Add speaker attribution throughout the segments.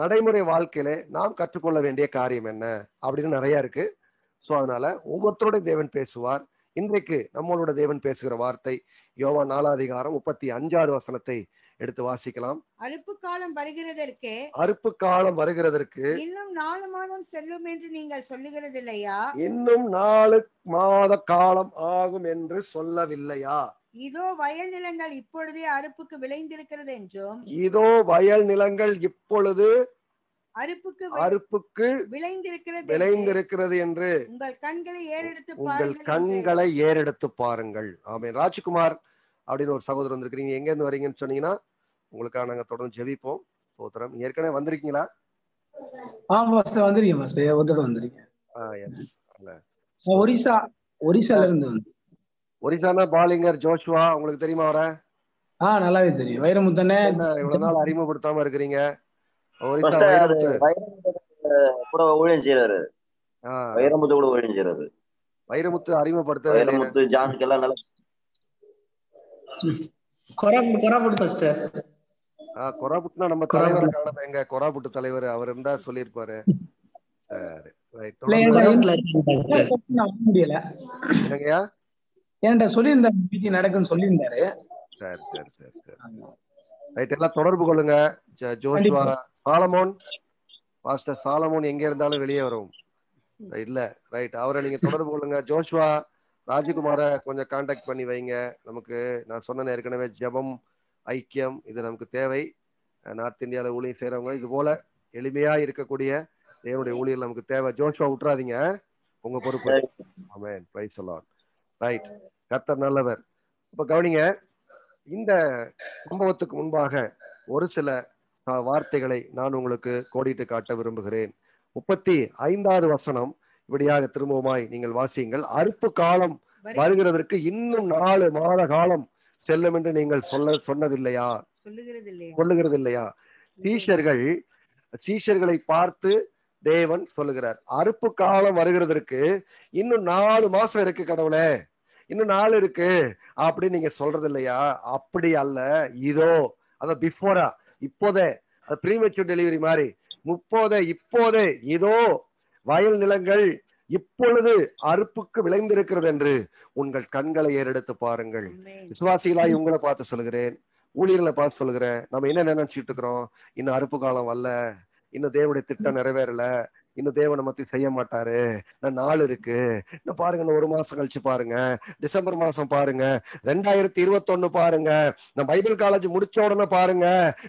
Speaker 1: நடைமுறை வாழ்க்கையில நாம் கற்றுக்கொள்ள வேண்டிய காரியம் என்ன அப்படின்னு நிறைய இருக்கு ஸோ அதனால ஒவ்வொருத்தருடைய தேவன் பேசுவார் இன்றைக்கு நம்மளோட தேவன் பேசுகிற வார்த்தை யோவா நாலாதிகாரம் முப்பத்தி அஞ்சாறு வசனத்தை எடுத்து வாசிக்கலாம்
Speaker 2: அறுப்பு காலம் வருகிறதற்கு
Speaker 1: அறுப்பு காலம் வருகிறதற்கு
Speaker 2: இன்னும் நாலு மாதம் செல்லும் என்று நீங்கள் சொல்லுகிறது இல்லையா
Speaker 1: இன்னும் நாலு மாத காலம் ஆகும் என்று சொல்லவில்லையா
Speaker 2: இதோ வயல் நிலங்கள் இப்பொழுதே அறுப்புக்கு விளைந்திருக்கிறது என்றும்
Speaker 1: இதோ வயல் நிலங்கள் இப்பொழுது
Speaker 2: அறுப்புக்கு அறுப்புக்கு விளைந்திருக்கிறது விளைந்திருக்கிறது என்று உங்கள் கண்களை ஏறெடுத்து உங்கள் கண்களை
Speaker 1: ஏறெடுத்து பாருங்கள் ஆமே ராஜ்குமார் அப்படின்னு ஒரு சகோதரர் வந்திருக்கிறீங்க எங்க இருந்து வரீங்கன்னு சொன்னீங்கன்னா உங்களுக்காக நாங்க தொடர்ந்து ஜெபிப்போம் சோதரம் ஏற்கனவே வந்திருக்கீங்களா ஆமா ஒரிசா ஒரிசால இருந்து வந்து ஒரிசானா பாலிங்கர் ஜோஷுவா உங்களுக்கு தெரியுமா வர ஆ நல்லாவே தெரியும் வைரமுத்தனே இவ்வளவு நாள் அறிமுகப்படுத்தாம இருக்கிறீங்க வைரமுத்து கூட ஊழியம் செய்யறாரு வைரமுத்து அறிமுகப்படுத்த வைரமுத்து ஜானுக்கு எல்லாம் நல்லா கொராபுட் நம்ம தலைவர் எங்க தலைவர்
Speaker 2: முடியல என்கிட்ட சொல்லியிருந்தாரு மீட்டிங் நடக்குன்னு சொல்லியிருந்தாரு சரி சரி சரி சரி
Speaker 1: ரைட் எல்லாம் தொடர்பு கொள்ளுங்க ஜோஷுவா சாலமோன் பாஸ்டர் சாலமோன் எங்க இருந்தாலும் வெளியே வரும் இல்ல ரைட் அவரை நீங்க தொடர்பு கொள்ளுங்க ஜோஷ்வா ராஜகுமார கொஞ்சம் காண்டாக்ட் பண்ணி வைங்க நமக்கு நான் சொன்ன ஏற்கனவே ஜபம் ஐக்கியம் இது நமக்கு தேவை நார்த் இந்தியாவில் ஊழியர் செய்கிறவங்க இது போல எளிமையா இருக்கக்கூடிய தேவனுடைய ஊழியர் நமக்கு தேவை ஜோஷ்வா விட்டுறாதீங்க உங்க பொறுப்பு ஆமே பிரைஸ் சொல்லான் ரைட் கத்தர் நல்லவர் இப்ப கவனிங்க இந்த சம்பவத்துக்கு முன்பாக ஒரு சில வார்த்தைகளை நான் உங்களுக்கு கோடிட்டு காட்ட விரும்புகிறேன் முப்பத்தி ஐந்தாவது வசனம் இப்படியாக திரும்பவுமாய் நீங்கள் வாசியுங்கள் அறுப்பு காலம் வருகிறதற்கு இன்னும் நாலு மாத காலம் செல்லும் என்று நீங்கள் சொல்ல சொன்னதில்லையா சொல்லுகிறது இல்லையா சீஷர்கள் சீஷர்களை பார்த்து தேவன் சொல்லுகிறார் அறுப்பு காலம் வருகிறதற்கு இன்னும் நாலு மாசம் இருக்கு கடவுளே இன்னும் நாள் இருக்கு அப்படின்னு நீங்க சொல்றது இல்லையா அப்படி அல்ல இதோ அத பிஃபோரா இப்போதே அது ப்ரீமெச்சூர் டெலிவரி மாதிரி முப்போதே இப்போதே இதோ வயல் நிலங்கள் இப்பொழுது அறுப்புக்கு விளைந்திருக்கிறது என்று உங்கள் கண்களை ஏறெடுத்து பாருங்கள் விசுவாசிகளாய் உங்களை பார்த்து சொல்கிறேன் ஊழியர்களை பார்த்து சொல்கிறேன் நம்ம என்ன நினைச்சிட்டு இருக்கிறோம் இன்னும் அறுப்பு காலம் வரல இன்னும் தேவனுடைய திட்டம் நிறைவேறல இன்னும் தேவனை மத்தி செய்ய மாட்டாரு நான் நாள் இருக்கு இன்னும் பாருங்க ஒரு மாசம் கழிச்சு பாருங்க டிசம்பர் மாசம் பாருங்க ரெண்டாயிரத்தி இருபத்தொன்னு பாருங்க நான் பைபிள் காலேஜ் முடிச்ச உடனே பாருங்க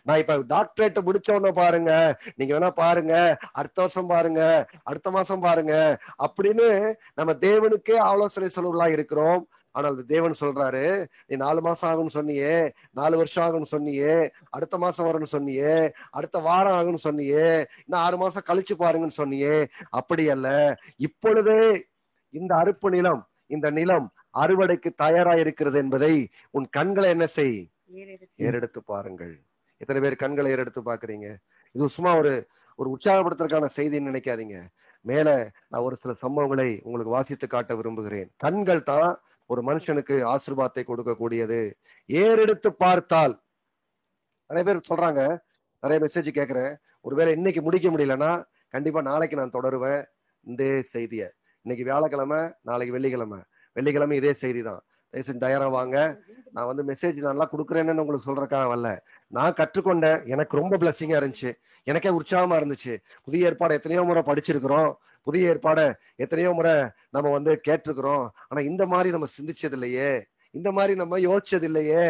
Speaker 1: நான் இப்ப டாக்டரேட் முடிச்ச உடனே பாருங்க நீங்க வேணா பாருங்க அடுத்த வருஷம் பாருங்க அடுத்த மாசம் பாருங்க அப்படின்னு நம்ம தேவனுக்கே ஆலோசனை சொல்லுவலா இருக்கிறோம் ஆனால் தேவன் சொல்றாரு நீ நாலு மாசம் ஆகும்னு சொன்னியே நாலு வருஷம் ஆகும்னு சொன்னியே அடுத்த மாசம் வரும்னு சொன்னியே அடுத்த வாரம் ஆகும்னு சொன்னியே இன்னும் ஆறு மாசம் கழிச்சு பாருங்கன்னு சொன்னியே அப்படி அல்ல இப்பொழுதே இந்த அறுப்பு நிலம் இந்த நிலம் அறுவடைக்கு தயாரா இருக்கிறது என்பதை உன் கண்களை என்ன செய் ஏறெடுத்து பாருங்கள் எத்தனை பேர் கண்களை ஏறெடுத்து பாக்குறீங்க இது சும்மா ஒரு ஒரு உற்சாகப்படுத்துறதுக்கான செய்தின்னு நினைக்காதீங்க மேல நான் ஒரு சில சம்பவங்களை உங்களுக்கு வாசித்து காட்ட விரும்புகிறேன் கண்கள் தான் ஒரு மனுஷனுக்கு ஆசிர்வாதத்தை கொடுக்கக்கூடியது ஏறெடுத்து பார்த்தால் நிறைய பேர் சொல்றாங்க நிறைய மெசேஜ் கேட்குறேன் ஒருவேளை இன்னைக்கு முடிக்க முடியலன்னா கண்டிப்பா நாளைக்கு நான் தொடருவேன் இந்த செய்தியை இன்னைக்கு வியாழக்கிழமை நாளைக்கு வெள்ளிக்கிழமை வெள்ளிக்கிழமை இதே செய்தி தான் தயவு செஞ்சு தயாராக வாங்க நான் வந்து மெசேஜ் நல்லா கொடுக்குறேன்னு உங்களுக்கு சொல்றதுக்காக வரல நான் கற்றுக்கொண்டேன் எனக்கு ரொம்ப பிளஸ்ஸிங்காக இருந்துச்சு எனக்கே உற்சாகமாக இருந்துச்சு புதிய ஏற்பாடு எத்தனையோ முறை படிச்சிருக்கிறோம் புதிய ஏற்பாடை எத்தனையோ முறை நம்ம வந்து கேட்டிருக்கிறோம் ஆனா இந்த மாதிரி நம்ம சிந்திச்சது இல்லையே இந்த மாதிரி நம்ம யோசிச்சது இல்லையே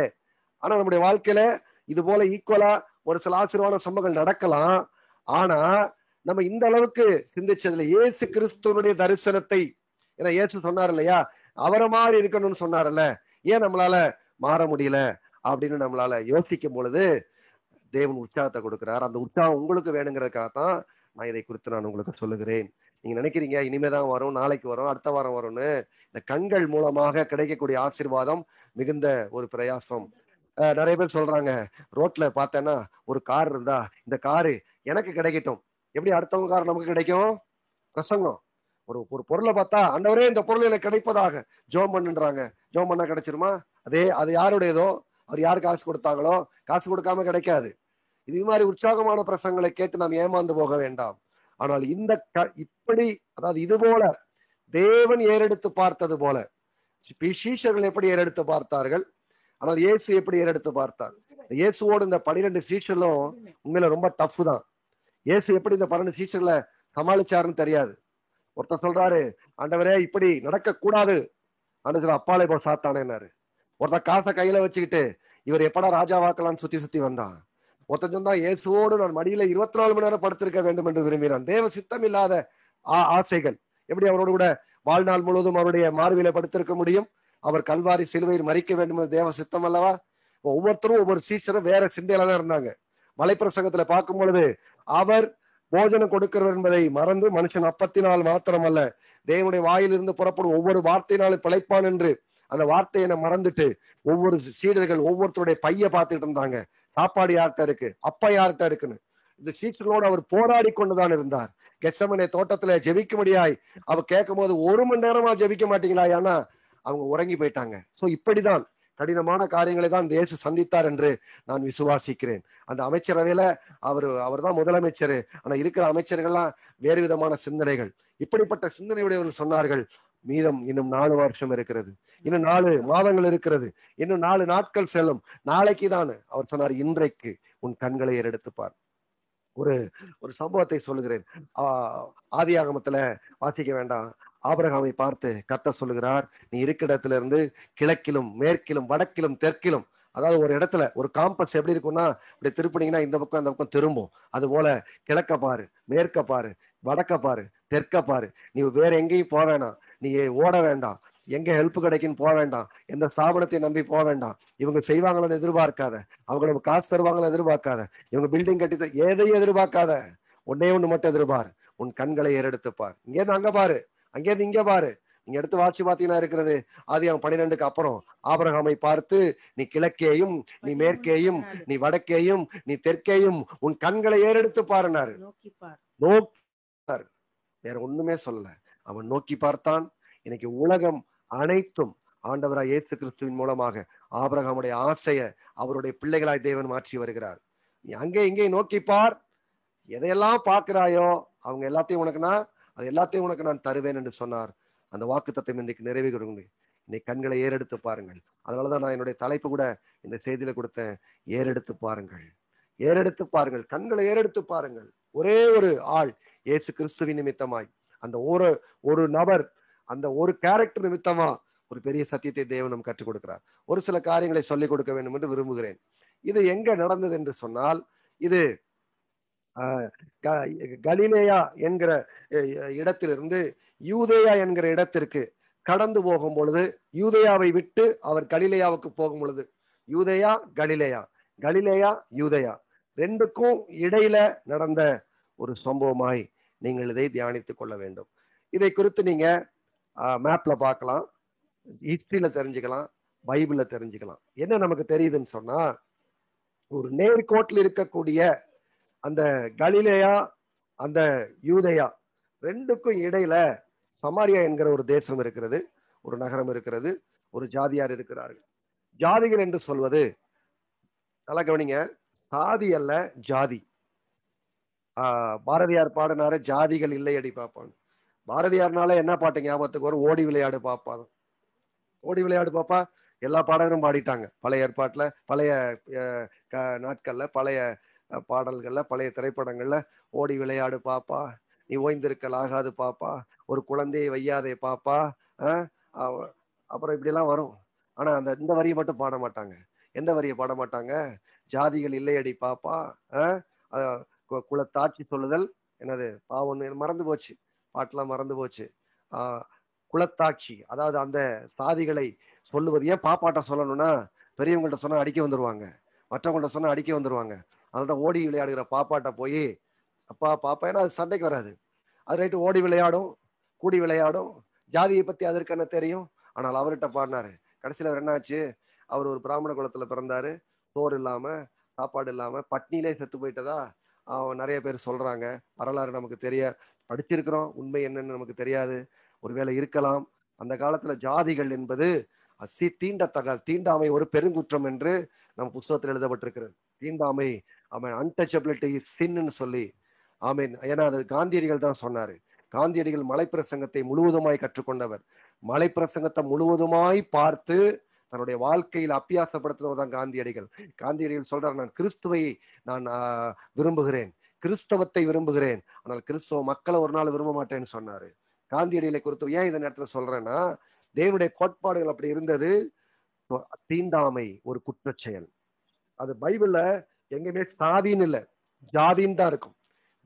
Speaker 1: ஆனா நம்முடைய வாழ்க்கையில இது போல ஈக்குவலா ஒரு சில ஆசீர்வாத சம்பவங்கள் நடக்கலாம் ஆனா நம்ம இந்த அளவுக்கு சிந்திச்சதுல ஏசு கிறிஸ்துவனுடைய தரிசனத்தை ஏன்னா ஏசு சொன்னார் இல்லையா அவரை மாதிரி இருக்கணும்னு சொன்னார்ல ஏன் நம்மளால மாற முடியல அப்படின்னு நம்மளால யோசிக்கும் பொழுது தேவன் உற்சாகத்தை கொடுக்கிறார் அந்த உற்சாகம் உங்களுக்கு வேணுங்கிறதுக்காக தான் நான் இதை குறித்து நான் உங்களுக்கு சொல்லுகிறேன் நீங்க நினைக்கிறீங்க இனிமே தான் வரும் நாளைக்கு வரும் அடுத்த வாரம் வரும்னு இந்த கண்கள் மூலமாக கிடைக்கக்கூடிய ஆசிர்வாதம் மிகுந்த ஒரு பிரயாசம் நிறைய பேர் சொல்றாங்க ரோட்ல பார்த்தேன்னா ஒரு கார் இருந்தா இந்த காரு எனக்கு கிடைக்கட்டும் எப்படி அடுத்தவங்க கார் நமக்கு கிடைக்கும் பிரசங்கம் ஒரு ஒரு பொருளை பார்த்தா அண்டவரே இந்த பொருள் எனக்கு கிடைப்பதாக ஜோம் பண்ணுன்றாங்க ஜோம் பண்ணா கிடைச்சிருமா அதே அது யாருடையதோ அவர் யார் காசு கொடுத்தாங்களோ காசு கொடுக்காம கிடைக்காது இது மாதிரி உற்சாகமான பிரசங்களை கேட்டு நாம் ஏமாந்து போக வேண்டாம் ஆனால் இந்த இப்படி அதாவது இது போல தேவன் ஏறெடுத்து பார்த்தது போல சீஷர்கள் எப்படி ஏறெடுத்து பார்த்தார்கள் ஆனால் இயேசு எப்படி ஏறெடுத்து பார்த்தார் இயேசுவோடு இந்த பனிரெண்டு சீஷர்களும் உண்மையில ரொம்ப டஃப் தான் இயேசு எப்படி இந்த பன்னெண்டு சீஷர்களை சமாளிச்சாருன்னு தெரியாது ஒருத்தர் சொல்றாரு ஆண்டவரே இப்படி நடக்க கூடாது அனுசர் அப்பாலே போ சாத்தானேன்னாரு ஒருத்தர் காசை கையில வச்சுக்கிட்டு இவர் எப்படா ராஜாவாக்கலாம்னு சுத்தி சுத்தி வந்தான் ஒருத்தன் சொன்னா இயேசுவோடு நான் மடியில இருபத்தி நாலு மணி நேரம் படுத்திருக்க வேண்டும் என்று விரும்புகிறான் தேவ சித்தம் இல்லாத ஆசைகள் எப்படி அவரோடு கூட வாழ்நாள் முழுவதும் அவருடைய மார்பில படுத்திருக்க முடியும் அவர் கல்வாரி சிலுவையில் மறிக்க வேண்டும் என்று தேவ சித்தம் அல்லவா ஒவ்வொருத்தரும் ஒவ்வொரு சீசரும் வேற சிந்தையில தான் இருந்தாங்க மலைப்பிரசங்கத்துல பார்க்கும் பொழுது அவர் போஜனம் கொடுக்கிறவர் என்பதை மறந்து மனுஷன் அப்பத்தினால் மாத்திரம் அல்ல தேவனுடைய வாயிலிருந்து புறப்படும் ஒவ்வொரு வார்த்தையினாலும் பிழைப்பான் என்று அந்த வார்த்தையை மறந்துட்டு ஒவ்வொரு சீடர்கள் ஒவ்வொருத்தருடைய பைய பார்த்துட்டு இருந்தாங்க சாப்பாடு யார்கிட்ட இருக்கு அப்பா யார்கிட்ட இருக்குன்னு இந்த சீற்றலோடு அவர் போராடி கொண்டுதான் இருந்தார் கெசமனை தோட்டத்துல ஜெபிக்க முடியாய் அவ கேட்கும் போது ஒரு மணி நேரமா ஜெபிக்க மாட்டீங்களா ஏன்னா அவங்க உறங்கி போயிட்டாங்க சோ இப்படிதான் கடினமான காரியங்களை தான் தேசு சந்தித்தார் என்று நான் விசுவாசிக்கிறேன் அந்த அமைச்சரவையில அவர் அவர் தான் முதலமைச்சர் ஆனா இருக்கிற அமைச்சர்கள்லாம் வேறு விதமான சிந்தனைகள் இப்படிப்பட்ட சிந்தனையுடையவர்கள் சொன்னார்கள் மீதம் இன்னும் நாலு வருஷம் இருக்கிறது இன்னும் நாலு மாதங்கள் இருக்கிறது இன்னும் நாலு நாட்கள் செல்லும் நாளைக்கு தான் அவர் சொன்னார் இன்றைக்கு உன் கண்களை எடுத்துப்பார் ஒரு ஒரு சம்பவத்தை சொல்லுகிறேன் ஆதி ஆகமத்துல வாசிக்க வேண்டாம் ஆபரகாமை பார்த்து கத்த சொல்லுகிறார் நீ இருக்கிற இடத்துல இருந்து கிழக்கிலும் மேற்கிலும் வடக்கிலும் தெற்கிலும் அதாவது ஒரு இடத்துல ஒரு காம்பஸ் எப்படி இருக்கும்னா இப்படி திருப்பினீங்கன்னா இந்த பக்கம் அந்த பக்கம் திரும்பும் அது போல கிழக்க பாரு மேற்க பாரு வடக்க பாரு தெற்க பாரு நீ வேற எங்கேயும் போவேணாம் நீ ஓட வேண்டாம் எங்க ஹெல்ப் கிடைக்குன்னு போக வேண்டாம் எந்த ஸ்தாபனத்தை நம்பி போக வேண்டாம் இவங்க செய்வாங்களான்னு எதிர்பார்க்காத அவங்க நம்ம காசு தருவாங்களா எதிர்பார்க்காத இவங்க பில்டிங் கட்டி எதையும் எதிர்பார்க்காத உன்னே ஒண்ணு மட்டும் எதிர்பார் உன் கண்களை ஏறெடுத்துப்பார் பார் இருந்து அங்க பாரு இருந்து இங்க பாரு நீங்க எடுத்து வாட்சி பாத்தீங்கன்னா இருக்கிறது அது அவன் பன்னிரெண்டுக்கு அப்புறம் ஆபரகாமை பார்த்து நீ கிழக்கேயும் நீ மேற்கேயும் நீ வடக்கேயும் நீ தெற்கேயும் உன் கண்களை ஏறெடுத்து பாருனாரு நோக்கி வேற ஒண்ணுமே சொல்லல அவன் நோக்கி பார்த்தான் இன்னைக்கு உலகம் அனைத்தும் ஆண்டவராய் இயேசு கிறிஸ்துவின் மூலமாக ஆபரகமுடைய ஆசைய அவருடைய பிள்ளைகளாய் தேவன் மாற்றி வருகிறார் நீ அங்கே இங்கே நோக்கிப்பார் எதையெல்லாம் பார்க்கிறாயோ அவங்க எல்லாத்தையும் உனக்கு நான் அது எல்லாத்தையும் உனக்கு நான் தருவேன் என்று சொன்னார் அந்த வாக்கு தத்துவம் இன்றைக்கு நிறைவேறுங்க இன்னைக்கு கண்களை ஏறெடுத்து பாருங்கள் அதனாலதான் நான் என்னுடைய தலைப்பு கூட இந்த செய்தியில கொடுத்த ஏறெடுத்து பாருங்கள் ஏறெடுத்து பாருங்கள் கண்களை ஏறெடுத்து பாருங்கள் ஒரே ஒரு ஆள் இயேசு கிறிஸ்துவின் நிமித்தமாய் அந்த ஒரு ஒரு நபர் அந்த ஒரு கேரக்டர் நிமித்தமா ஒரு பெரிய சத்தியத்தை தேவன் நம்ம கற்றுக் கொடுக்கிறார் ஒரு சில காரியங்களை சொல்லிக் கொடுக்க வேண்டும் என்று விரும்புகிறேன் இது எங்க நடந்தது என்று சொன்னால் இது கலிலேயா என்கிற இடத்திலிருந்து யூதேயா என்கிற இடத்திற்கு கடந்து போகும் பொழுது யூதேயாவை விட்டு அவர் கலிலேயாவுக்கு போகும் பொழுது யூதேயா கலிலேயா கலிலேயா யூதேயா ரெண்டுக்கும் இடையில நடந்த ஒரு சம்பவமாய் நீங்கள் இதை தியானித்துக் கொள்ள வேண்டும் இதை குறித்து நீங்க மேப்பில் பார்க்கலாம் ஹிஸ்ட்ரியில் தெரிஞ்சுக்கலாம் பைபிளில் தெரிஞ்சுக்கலாம் என்ன நமக்கு தெரியுதுன்னு சொன்னால் ஒரு நேர்கோட்டில் இருக்கக்கூடிய அந்த கலிலேயா அந்த யூதையா ரெண்டுக்கும் இடையில சமாரியா என்கிற ஒரு தேசம் இருக்கிறது ஒரு நகரம் இருக்கிறது ஒரு ஜாதியார் இருக்கிறார்கள் ஜாதிகள் என்று சொல்வது நல்லா கவனிங்க சாதி அல்ல ஜாதி பாரதியார் பாடினார ஜாதிகள் இல்லை அடி பார்ப்பான் பாரதியார்னால என்ன பாட்டு ஞாபகத்துக்கு வரும் ஓடி விளையாடு பாப்பா தான் ஓடி விளையாடு பாப்பா எல்லா பாடகரும் பாடிட்டாங்க பழைய ஏற்பாட்டில் பழைய நாட்களில் பழைய பாடல்களில் பழைய திரைப்படங்களில் ஓடி விளையாடு பாப்பா நீ ஓய்ந்திருக்கல் ஆகாது பாப்பா ஒரு குழந்தையை வையாதே பாப்பா அப்புறம் இப்படிலாம் வரும் ஆனால் அந்த இந்த வரியை மட்டும் பாட மாட்டாங்க எந்த வரியை பாட மாட்டாங்க ஜாதிகள் இல்லையடி பாப்பா குலத்தாட்சி சொல்லுதல் என்னது பாவம் மறந்து போச்சு பாட்டெல்லாம் மறந்து போச்சு குலத்தாட்சி அதாவது அந்த சாதிகளை சொல்லுவது ஏன் பாப்பாட்ட சொல்லணும்னா பெரியவங்கள்ட்ட சொன்னால் அடிக்க வந்துடுவாங்க மற்றவங்கள்ட்ட சொன்னால் அடிக்க வந்துடுவாங்க அதனால ஓடி விளையாடுகிற பாப்பாட்ட போய் அப்பா பாப்பா ஏன்னா அது சண்டைக்கு வராது அது ரைட்டு ஓடி விளையாடும் கூடி விளையாடும் ஜாதியை பற்றி அதற்கு என்ன தெரியும் ஆனால் அவர்கிட்ட பாடினாரு கடைசியில் அவர் என்னாச்சு அவர் ஒரு பிராமண குலத்தில் பிறந்தாரு சோறு இல்லாமல் சாப்பாடு இல்லாமல் பட்னிலே செத்து போயிட்டதா நிறைய பேர் சொல்கிறாங்க வரலாறு நமக்கு தெரிய படிச்சிருக்கிறோம் உண்மை என்னன்னு நமக்கு தெரியாது ஒருவேளை இருக்கலாம் அந்த காலத்துல ஜாதிகள் என்பது அசி தீண்டத்தக தீண்டாமை ஒரு பெருங்குற்றம் என்று நம் புஸ்தகத்தில் எழுதப்பட்டிருக்கிறது தீண்டாமை அவன் அன்டச்சபிலிட்டி சின்னு சொல்லி ஆமீன் ஏன்னா அது காந்தியடிகள் தான் சொன்னாரு காந்தியடிகள் மலை பிரசங்கத்தை முழுவதுமாய் கற்றுக்கொண்டவர் மலை பிரசங்கத்தை முழுவதுமாய் பார்த்து தன்னுடைய வாழ்க்கையில் அப்பியாசப்படுத்துவதுதான் தான் காந்தியடிகள் காந்தியடிகள் சொல்றார் நான் கிறிஸ்துவை நான் விரும்புகிறேன் கிறிஸ்தவத்தை விரும்புகிறேன் ஆனால் கிறிஸ்தவ மக்களை ஒரு நாள் விரும்ப மாட்டேன்னு சொன்னாரு காந்தியடிகளை குறித்து ஏன் இந்த நேரத்துல சொல்றேன்னா தேவனுடைய கோட்பாடுகள் அப்படி இருந்தது தீண்டாமை ஒரு குற்ற செயல் அது பைபிள்ல எங்கேயுமே சாதின்னு இல்லை ஜாதின்னு தான் இருக்கும்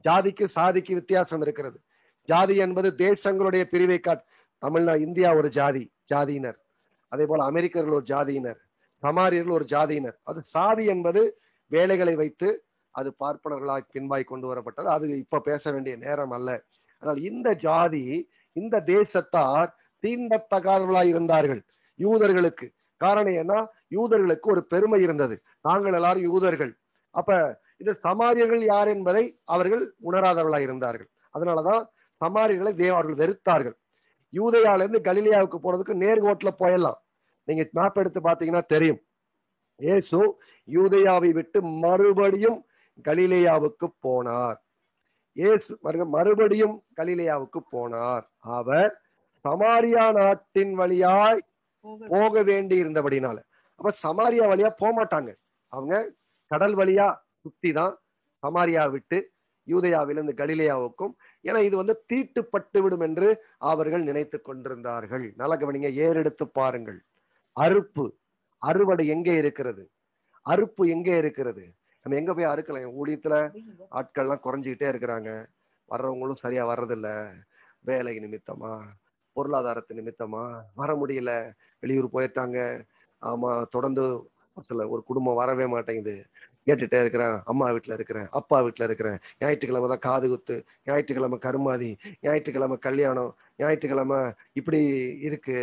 Speaker 1: ஜாதிக்கு சாதிக்கு வித்தியாசம் இருக்கிறது ஜாதி என்பது தேசங்களுடைய பிரிவை காட் தமிழ்நா இந்தியா ஒரு ஜாதி ஜாதியினர் அதே போல அமெரிக்கர்கள் ஒரு ஜாதியினர் சமாரியர்கள் ஒரு ஜாதியினர் அது சாதி என்பது வேலைகளை வைத்து அது பார்ப்பனர்களாக பின்வாய் கொண்டு வரப்பட்டது அது இப்ப பேச வேண்டிய நேரம் அல்ல ஆனால் இந்த ஜாதி இந்த தேசத்தார் தீண்டத்தகாதவர்களாய் இருந்தார்கள் யூதர்களுக்கு காரணம் ஏன்னா யூதர்களுக்கு ஒரு பெருமை இருந்தது நாங்கள் எல்லாரும் யூதர்கள் அப்ப இந்த சமாரியர்கள் யார் என்பதை அவர்கள் உணராதவர்களாய் இருந்தார்கள் அதனாலதான் சமாரியர்களை தேவார்கள் வெறுத்தார்கள் யூதையால இருந்து கலிலியாவுக்கு போறதுக்கு நேர்கோட்டில் போயிடலாம் நீங்க மேப் எடுத்து பாத்தீங்கன்னா தெரியும் ஏசு யூதையாவை விட்டு மறுபடியும் கலிலேயாவுக்கு போனார் இயேசு மறுபடியும் கலிலேயாவுக்கு போனார் அவர் சமாரியா நாட்டின் வழியாய் போக வேண்டி இருந்தபடினால அப்ப சமாரியா வழியா போக மாட்டாங்க அவங்க கடல் வழியா சுத்தி தான் சமாரியா விட்டு யூதயாவிலிருந்து கலிலேயாவுக்கும் ஏன்னா இது வந்து தீட்டுப்பட்டு விடும் என்று அவர்கள் நினைத்து கொண்டிருந்தார்கள் நல்லா கவனிங்க ஏறெடுத்து பாருங்கள் அறுப்பு அறுவடை எங்கே இருக்கிறது அறுப்பு எங்கே இருக்கிறது நம்ம எங்க போய் அறுக்கலாம் என் ஊழியத்துல ஆட்கள்லாம் குறைஞ்சிக்கிட்டே இருக்கிறாங்க வர்றவங்களும் சரியா வர்றதில்ல வேலை நிமித்தமா பொருளாதாரத்து நிமித்தமா வர முடியல வெளியூர் போயிட்டாங்க ஆமா தொடர்ந்து சில ஒரு குடும்பம் வரவே மாட்டேங்குது கேட்டுட்டே இருக்கிறேன் அம்மா வீட்டுல இருக்கிறேன் அப்பா வீட்டுல இருக்கிறேன் ஞாயிற்றுக்கிழமை தான் காது குத்து ஞாயிற்றுக்கிழமை கருமாதி ஞாயிற்றுக்கிழமை கல்யாணம் ஞாயிற்றுக்கிழமை இப்படி இருக்கு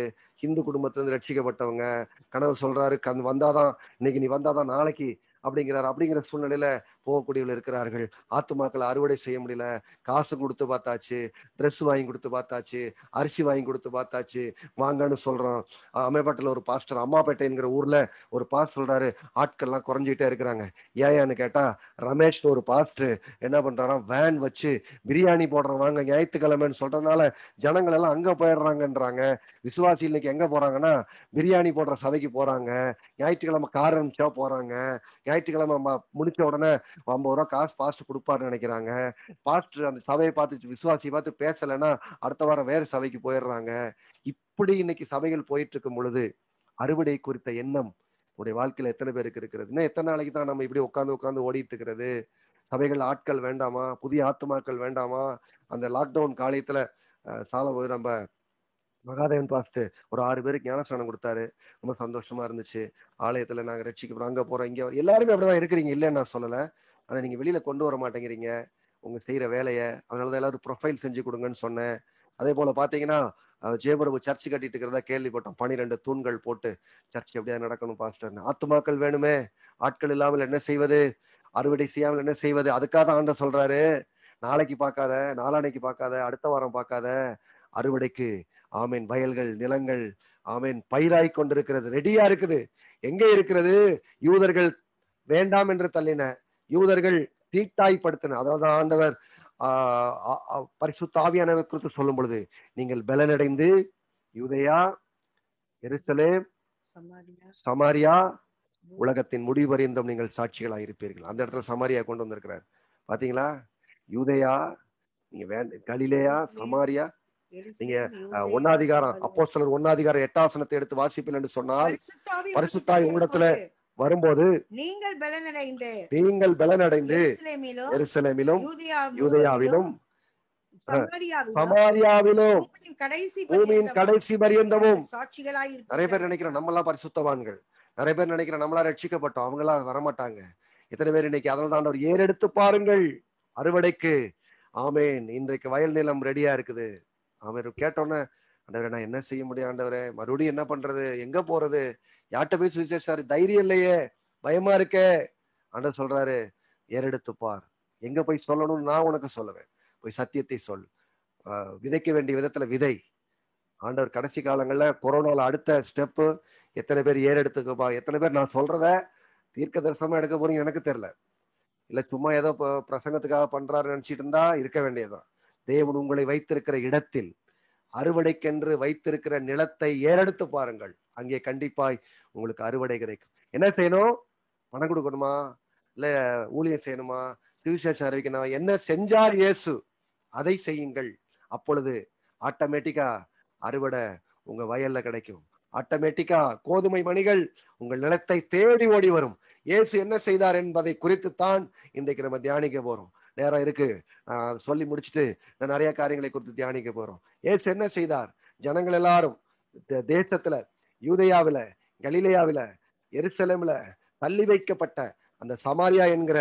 Speaker 1: இந்து இருந்து ரட்சிக்கப்பட்டவங்க கணவர் சொல்றாரு கந் வந்தாதான் இன்னைக்கு நீ வந்தாதான் நாளைக்கு அப்படிங்கிறார் அப்படிங்கிற சூழ்நிலையில போகக்கூடியவர்கள் இருக்கிறார்கள் ஆத்துமாக்கள் அறுவடை செய்ய முடியல காசு கொடுத்து பார்த்தாச்சு ட்ரெஸ் வாங்கி கொடுத்து பார்த்தாச்சு அரிசி வாங்கி கொடுத்து பார்த்தாச்சு வாங்கன்னு சொல்றோம் அமைப்பாட்டில் ஒரு பாஸ்டர் அம்மாப்பேட்டைங்கிற ஊர்ல ஒரு பாஸ்டர் சொல்றாரு ஆட்கள்லாம் குறைஞ்சிட்டே இருக்கிறாங்க ஏன்னு கேட்டா ரமேஷ் ஒரு பாஸ்டர் என்ன பண்றாரா வேன் வச்சு பிரியாணி போடுறோம் வாங்க ஞாயிற்றுக்கிழமைன்னு சொல்றதுனால ஜனங்கள் எல்லாம் அங்க போயிடுறாங்கன்றாங்க விசுவாசி இன்னைக்கு எங்க போறாங்கன்னா பிரியாணி போடுற சபைக்கு போறாங்க ஞாயிற்றுக்கிழமை கார் அனுப்பிச்சா போறாங்க ஞாயிற்றுக்கிழமை முடிச்ச உடனே ஐம்பது ரூபா காசு பாஸ்ட் கொடுப்பாருன்னு நினைக்கிறாங்க பாஸ்ட் அந்த சபையை பார்த்து விசுவாசியை பார்த்து பேசலைன்னா அடுத்த வாரம் வேற சபைக்கு போயிடுறாங்க இப்படி இன்னைக்கு சபைகள் போயிட்டு இருக்கும் பொழுது அறுவடை குறித்த எண்ணம் உடைய வாழ்க்கையில எத்தனை பேருக்கு இருக்கிறதுன்னா எத்தனை நாளைக்கு தான் நம்ம இப்படி உட்காந்து உட்காந்து ஓடிட்டு இருக்கிறது சபைகள் ஆட்கள் வேண்டாமா புதிய ஆத்மாக்கள் வேண்டாமா அந்த லாக்டவுன் காலத்துல சால போய் நம்ம மகாதேவன் பாஸ்டர் ஒரு ஆறு பேருக்கு ஞானஸ்தானம் கொடுத்தாரு ரொம்ப சந்தோஷமா இருந்துச்சு ஆலயத்துல நாங்க ரட்சிக்க போறோம் அங்க போறோம் இங்க எல்லாருமே அப்படிதான் இருக்கிறீங்க இல்லைன்னு நான் சொல்லல ஆனா நீங்க வெளியில கொண்டு வர மாட்டேங்கிறீங்க உங்க செய்யற வேலைய அதனாலதான் எல்லாரும் ப்ரொஃபைல் செஞ்சு கொடுங்கன்னு சொன்னேன் அதே போல பாத்தீங்கன்னா ஜெயபுரபு சர்ச் கட்டிட்டு இருக்கிறதா கேள்விப்பட்டோம் பனிரெண்டு தூண்கள் போட்டு சர்ச் எப்படியா நடக்கணும் பாஸ்டர் ஆத்துமாக்கள் வேணுமே ஆட்கள் இல்லாமல் என்ன செய்வது அறுவடை செய்யாமல் என்ன செய்வது அதுக்காக தான் ஆண்ட சொல்றாரு நாளைக்கு பார்க்காத நாளானைக்கு பார்க்காத அடுத்த வாரம் பார்க்காத அறுவடைக்கு ஆமேன் வயல்கள் நிலங்கள் ஆமேன் பயிராய் கொண்டிருக்கிறது ரெடியா இருக்குது எங்க இருக்கிறது யூதர்கள் வேண்டாம் என்று தள்ளின யூதர்கள் தீட்டாய்ப்படுத்தின அதாவது ஆண்டவர் பரிசுத்தாவியானவை குறித்து சொல்லும் பொழுது நீங்கள் பலனடைந்து யூதையா எரிசலே சமாரியா உலகத்தின் முடிவு வரைந்தும் நீங்கள் சாட்சிகளாக இருப்பீர்கள் அந்த இடத்துல சமாரியா கொண்டு வந்திருக்கிறார் பாத்தீங்களா யூதையா நீங்க வேண்ட கலிலேயா சமாரியா நீங்க ஒன்னாதிகாரம் அப்போ சிலர் ஒன்னாதிகாரம் எட்டாசனத்தை எடுத்து வாசிப்பில் என்று சொன்னால்
Speaker 2: பரிசுத்தாய் உங்களிடத்துல வரும்போது நீங்கள் பலனடைந்து
Speaker 1: நீங்கள் பலனடைந்து எருசலேமிலும்
Speaker 2: யூதயாவிலும் சமாரியாவிலும் பூமியின் கடைசி பரியந்தமும்
Speaker 1: நிறைய பேர் நினைக்கிற நம்மளா பரிசுத்தவான்கள் நிறைய பேர் நினைக்கிறோம் நம்மளா ரட்சிக்கப்பட்டோம் அவங்க வரமாட்டாங்க இத்தனை பேர் இன்னைக்கு அதனால தான் ஏறெடுத்து பாருங்கள் அறுவடைக்கு ஆமேன் இன்றைக்கு வயல் நிலம் ரெடியா இருக்குது அவர் கேட்டோன்னே ஆண்டவரே நான் என்ன செய்ய முடியும் ஆண்டவரே மறுபடியும் என்ன பண்றது எங்க போறது யார்கிட்ட போய் சுவிச்சேட் சார் தைரியம் இல்லையே பயமா இருக்க ஆண்டவர் சொல்றாரு ஏறெடுத்து பார் எங்க போய் சொல்லணும்னு நான் உனக்கு சொல்லுவேன் போய் சத்தியத்தை சொல் விதைக்க வேண்டிய விதத்துல விதை ஆண்டவர் கடைசி காலங்கள்ல கொரோனால அடுத்த ஸ்டெப்பு எத்தனை பேர் ஏறெடுத்துக்கப்பா எத்தனை பேர் நான் சொல்றத தீர்க்க தரிசனமா எடுக்க போறீங்க எனக்கு தெரியல இல்ல சும்மா ஏதோ பிரசங்கத்துக்காக பண்றாரு நினைச்சிட்டு இருந்தா இருக்க வேண்டியதுதான் தேவன் உங்களை வைத்திருக்கிற இடத்தில் அறுவடைக்கென்று வைத்திருக்கிற நிலத்தை ஏறெடுத்து பாருங்கள் அங்கே கண்டிப்பாய் உங்களுக்கு அறுவடை கிடைக்கும் என்ன செய்யணும் பணம் கொடுக்கணுமா இல்ல ஊழியம் செய்யணுமா சுவிசேஷம் அறிவிக்கணும் என்ன செஞ்சார் இயேசு அதை செய்யுங்கள் அப்பொழுது ஆட்டோமேட்டிக்கா அறுவடை உங்க வயல்ல கிடைக்கும் ஆட்டோமேட்டிக்கா கோதுமை மணிகள் உங்கள் நிலத்தை தேடி ஓடி வரும் இயேசு என்ன செய்தார் என்பதை குறித்து தான் இன்றைக்கு நம்ம தியானிக்க போறோம் நேரம் இருக்கு சொல்லி முடிச்சுட்டு நான் நிறைய காரியங்களை குறித்து தியானிக்க போறோம் ஏசு என்ன செய்தார் ஜனங்கள் எல்லாரும் தேசத்துல யூதையாவில கலிலையாவில எருசலேம்ல தள்ளி வைக்கப்பட்ட அந்த சமாரியா என்கிற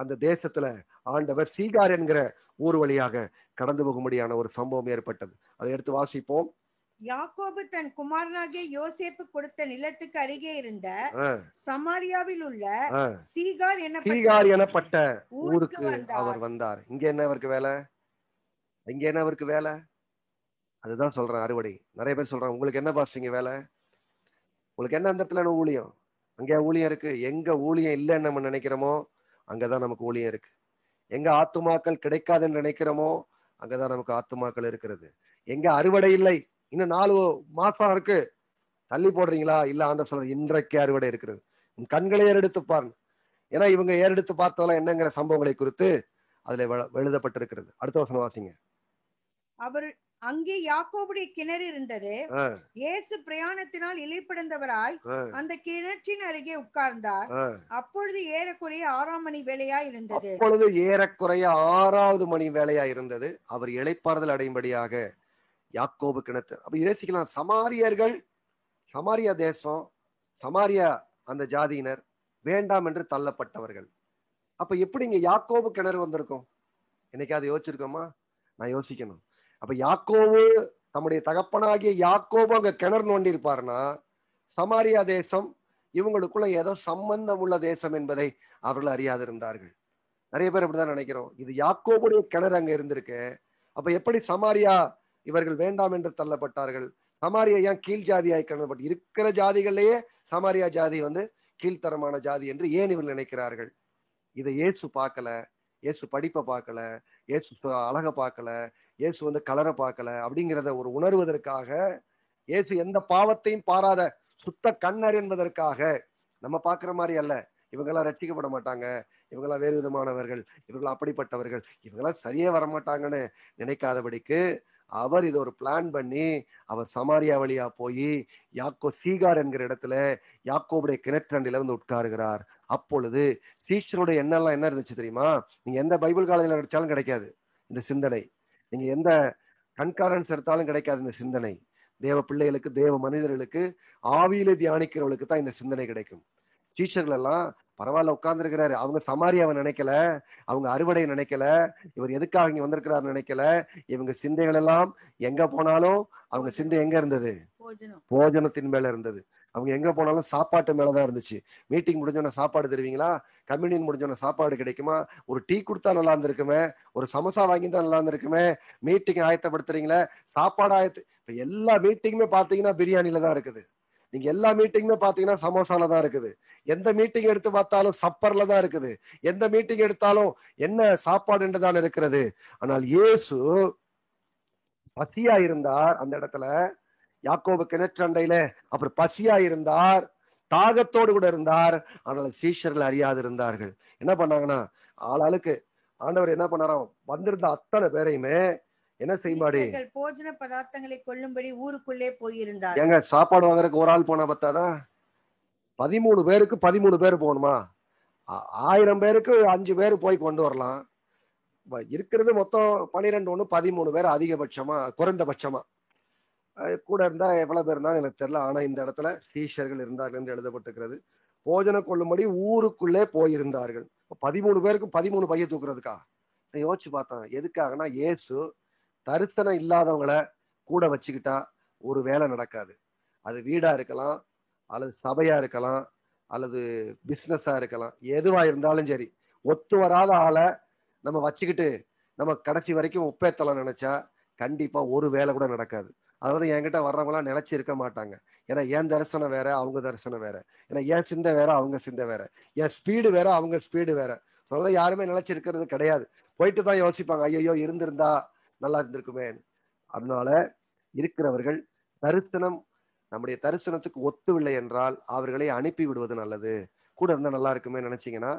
Speaker 1: அந்த தேசத்துல ஆண்டவர் சீகார் என்கிற ஊர் வழியாக கடந்து போகும்படியான ஒரு சம்பவம் ஏற்பட்டது அதை எடுத்து வாசிப்போம்
Speaker 2: யாக்கோபு தன் குமாரனாகிய யோசேப்பு கொடுத்த நிலத்துக்கு அருகே இருந்த சமாரியாவில் உள்ள சீகார் என சீகார்
Speaker 1: எனப்பட்ட ஊருக்கு அவர் வந்தார் இங்க என்ன அவருக்கு வேலை இங்க என்ன அவருக்கு வேலை அதுதான் சொல்றேன் அறுவடை நிறைய பேர் சொல்றாங்க உங்களுக்கு என்ன பாஸ்டிங்க வேலை உங்களுக்கு என்ன அந்த இடத்துல ஊழியம் அங்க ஊழியம் இருக்கு எங்க ஊழியம் இல்லைன்னு நம்ம நினைக்கிறோமோ அங்கதான் நமக்கு ஊழியம் இருக்கு எங்க ஆத்துமாக்கள் கிடைக்காதுன்னு நினைக்கிறோமோ அங்கதான் நமக்கு ஆத்துமாக்கள் இருக்கிறது எங்க அறுவடை இல்லை இன்னும் நாலு மாசம் இருக்கு தள்ளி போடுறீங்களா இல்ல அந்த சொல்ற இன்றைக்கு அறுவடை இருக்கிறது கண்களை ஏறெடுத்து பாருங்க ஏன்னா இவங்க ஏறெடுத்து பார்த்ததெல்லாம் என்னங்கிற சம்பவங்களை குறித்து அதுல எழுதப்பட்டிருக்கிறது அடுத்த வருஷம் வாசிங்க
Speaker 2: அவர் அங்கே யாக்கோபுடைய கிணறு இருந்தது இயேசு பிரயாணத்தினால் இழிப்படைந்தவராய் அந்த கிணற்றின் அருகே உட்கார்ந்தார் அப்பொழுது ஏறக்குறைய ஆறாம் மணி வேலையா இருந்தது அப்பொழுது
Speaker 1: ஏறக்குறைய ஆறாவது மணி வேலையா இருந்தது அவர் இழைப்பாறுதல் அடையும்படியாக யாக்கோபு கிணத்து அப்ப யோசிக்கலாம் சமாரியர்கள் சமாரியா தேசம் சமாரியா அந்த ஜாதியினர் வேண்டாம் என்று தள்ளப்பட்டவர்கள் அப்ப எப்படி இங்க யாக்கோபு கிணறு வந்திருக்கும் அதை யோசிச்சிருக்கோமா நான் யோசிக்கணும் அப்ப யாக்கோவு தம்முடைய தகப்பனாகிய யாக்கோபு அங்க கிணறு நோண்டி இருப்பாருன்னா சமாரியா தேசம் இவங்களுக்குள்ள ஏதோ சம்பந்தம் உள்ள தேசம் என்பதை அவர்கள் அறியாதிருந்தார்கள் நிறைய பேர் அப்படிதான் நினைக்கிறோம் இது யாக்கோபுடைய கிணறு அங்க இருந்திருக்கு அப்ப எப்படி சமாரியா இவர்கள் வேண்டாம் என்று தள்ளப்பட்டார்கள் சமாரியா ஏன் கீழ் ஜாதியாய் கருதப்பட்டு இருக்கிற ஜாதிகளிலேயே சமாரியா ஜாதி வந்து கீழ்த்தரமான ஜாதி என்று ஏன் இவர்கள் நினைக்கிறார்கள் இதை இயேசு பார்க்கல இயேசு படிப்பை பார்க்கல இயேசு அழகை பார்க்கல இயேசு வந்து கலரை பார்க்கல அப்படிங்கிறத ஒரு உணர்வதற்காக இயேசு எந்த பாவத்தையும் பாராத சுத்த கண்ணர் என்பதற்காக நம்ம பார்க்குற மாதிரி அல்ல இவங்களாம் ரட்சிக்கப்பட மாட்டாங்க இவங்களாம் வேறு விதமானவர்கள் இவங்களாம் அப்படிப்பட்டவர்கள் இவங்களாம் சரியே வரமாட்டாங்கன்னு நினைக்காதபடிக்கு அவர் இதை ஒரு பிளான் பண்ணி அவர் சமாரியா வழியா போய் யாக்கோ சீகார் என்கிற இடத்துல யாக்கோவுடைய கிணற்றண்டில வந்து உட்காருகிறார் அப்பொழுது சீஷனுடைய எண்ணெல்லாம் என்ன இருந்துச்சு தெரியுமா நீங்க எந்த பைபிள் காலேஜில் கிடைச்சாலும் கிடைக்காது இந்த சிந்தனை நீங்க எந்த கண்காரன்ஸ் எடுத்தாலும் கிடைக்காது இந்த சிந்தனை தேவ பிள்ளைகளுக்கு தேவ மனிதர்களுக்கு ஆவியில தியானிக்கிறவர்களுக்கு தான் இந்த சிந்தனை கிடைக்கும் டீச்சர்கள் எல்லாம் பரவாயில்ல உட்கார்ந்துருக்கிறாரு அவங்க சமாரி அவன் நினைக்கல அவங்க அறுவடையை நினைக்கல இவர் எதுக்காக இங்க வந்திருக்கிறாரு நினைக்கல இவங்க சிந்தைகள் எல்லாம் எங்க போனாலும் அவங்க சிந்தை எங்க இருந்தது போஜனத்தின் மேல இருந்தது அவங்க எங்க போனாலும் சாப்பாட்டு மேலதான் இருந்துச்சு மீட்டிங் முடிஞ்சோன்னா சாப்பாடு தருவீங்களா கம்யூனியன் முடிஞ்சோன்னா சாப்பாடு கிடைக்குமா ஒரு டீ கொடுத்தா நல்லா இருந்திருக்குமே ஒரு சமோசா வாங்கி தான் நல்லா இருந்திருக்குமே மீட்டிங் ஆயத்தப்படுத்துறீங்களே சாப்பாடு ஆயத்து இப்ப எல்லா மீட்டிங்குமே பாத்தீங்கன்னா பிரியாணில தான் இருக்குது நீங்க எல்லா மீட்டிங்குமே பாத்தீங்கன்னா சமோசால தான் இருக்குது எந்த மீட்டிங் எடுத்து பார்த்தாலும் சப்பர்ல தான் இருக்குது எந்த மீட்டிங் எடுத்தாலும் என்ன சாப்பாடு என்று தான் இருக்கிறது ஆனால் இயேசு பசியா இருந்தார் அந்த இடத்துல யாக்கோபு கிணற்றண்டையில அப்புறம் பசியா இருந்தார் தாகத்தோடு கூட இருந்தார் ஆனால் சீஷர்கள் அறியாது இருந்தார்கள் என்ன பண்ணாங்கன்னா ஆளாளுக்கு ஆண்டவர் என்ன பண்ணாராம் வந்திருந்த அத்தனை பேரையுமே என்ன செய்யும்பாடு
Speaker 2: போஜன பதார்த்தங்களை கொள்ளும்படி ஊருக்குள்ளே போயிருந்தார் எங்க
Speaker 1: சாப்பாடு வாங்குறதுக்கு ஒரு ஆள் போனா பத்தாதா பதிமூணு பேருக்கு பதிமூணு பேர் போகணுமா ஆயிரம் பேருக்கு அஞ்சு பேர் போய் கொண்டு வரலாம் இருக்கிறது மொத்தம் பன்னிரெண்டு ஒன்று பதிமூணு பேர் அதிகபட்சமா குறைந்தபட்சமா கூட இருந்தா எவ்வளவு பேர் இருந்தாலும் எனக்கு தெரியல ஆனா இந்த இடத்துல சீஷர்கள் இருந்தார்கள் என்று எழுதப்பட்டிருக்கிறது போஜன கொள்ளும்படி ஊருக்குள்ளே போயிருந்தார்கள் பதிமூணு பேருக்கும் பதிமூணு பைய தூக்குறதுக்கா யோசிச்சு பார்த்தேன் எதுக்காகனா ஏசு தரிசனம் இல்லாதவங்களை கூட வச்சுக்கிட்டா ஒரு வேலை நடக்காது அது வீடா இருக்கலாம் அல்லது சபையா இருக்கலாம் அல்லது பிஸ்னஸா இருக்கலாம் எதுவா இருந்தாலும் சரி ஒத்து வராத ஆளை நம்ம வச்சுக்கிட்டு நம்ம கடைசி வரைக்கும் ஒப்பேத்தலாம் நினைச்சா கண்டிப்பா ஒரு வேலை கூட நடக்காது அதாவது என்கிட்ட வர்றவங்களாம் நினைச்சு இருக்க மாட்டாங்க ஏன்னா என் தரிசனம் வேற அவங்க தரிசனம் வேற ஏன்னா என் சிந்தை வேற அவங்க சிந்தை வேற என் ஸ்பீடு வேற அவங்க ஸ்பீடு வேற சொல்றதை யாருமே நினைச்சிருக்கிறது கிடையாது போயிட்டு தான் யோசிப்பாங்க ஐயோ இருந்திருந்தா நல்லா இருந்திருக்குமே அதனால இருக்கிறவர்கள் தரிசனம் நம்முடைய தரிசனத்துக்கு ஒத்துவில்லை என்றால் அவர்களை அனுப்பி விடுவது நல்லது கூட இருந்தால் நல்லா இருக்குமே நினைச்சீங்கன்னா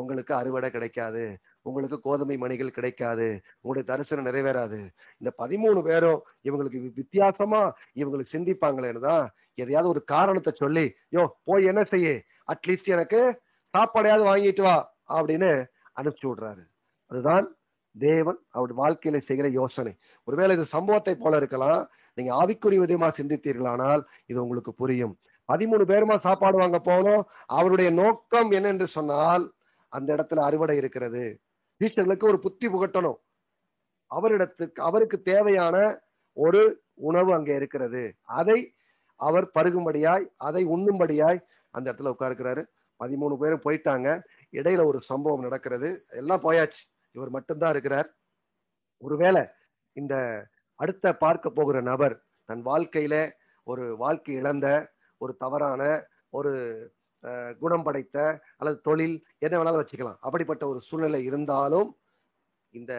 Speaker 1: உங்களுக்கு அறுவடை கிடைக்காது உங்களுக்கு கோதுமை மணிகள் கிடைக்காது உங்களுடைய தரிசனம் நிறைவேறாது இந்த பதிமூணு பேரும் இவங்களுக்கு வித்தியாசமா இவங்களுக்கு சிந்திப்பாங்களேன்னு தான் எதையாவது ஒரு காரணத்தை சொல்லி யோ போய் என்ன செய்ய அட்லீஸ்ட் எனக்கு சாப்பாடையாவது வாங்கிட்டு வா அப்படின்னு அனுப்பிச்சு விடுறாரு அதுதான் தேவன் அவருடைய வாழ்க்கையில செய்கிற யோசனை ஒருவேளை இது சம்பவத்தை போல இருக்கலாம் நீங்க ஆவிக்குரிய விதமா சிந்தித்தீர்களானால் இது உங்களுக்கு புரியும் பதிமூணு பேருமா சாப்பாடு வாங்க போனோம் அவருடைய நோக்கம் என்னென்று சொன்னால் அந்த இடத்துல அறுவடை இருக்கிறது சீஷர்களுக்கு ஒரு புத்தி புகட்டணும் அவரிடத்துக்கு அவருக்கு தேவையான ஒரு உணவு அங்கே இருக்கிறது அதை அவர் பருகும்படியாய் அதை உண்ணும்படியாய் அந்த இடத்துல உட்காருக்கிறாரு பதிமூணு பேரும் போயிட்டாங்க இடையில ஒரு சம்பவம் நடக்கிறது எல்லாம் போயாச்சு இவர் மட்டும்தான் இருக்கிறார் ஒருவேளை இந்த அடுத்த பார்க்க போகிற நபர் தன் வாழ்க்கையில ஒரு வாழ்க்கை இழந்த ஒரு தவறான ஒரு குணம் படைத்த அல்லது தொழில் என்ன வேணாலும் வச்சுக்கலாம் அப்படிப்பட்ட ஒரு சூழ்நிலை இருந்தாலும் இந்த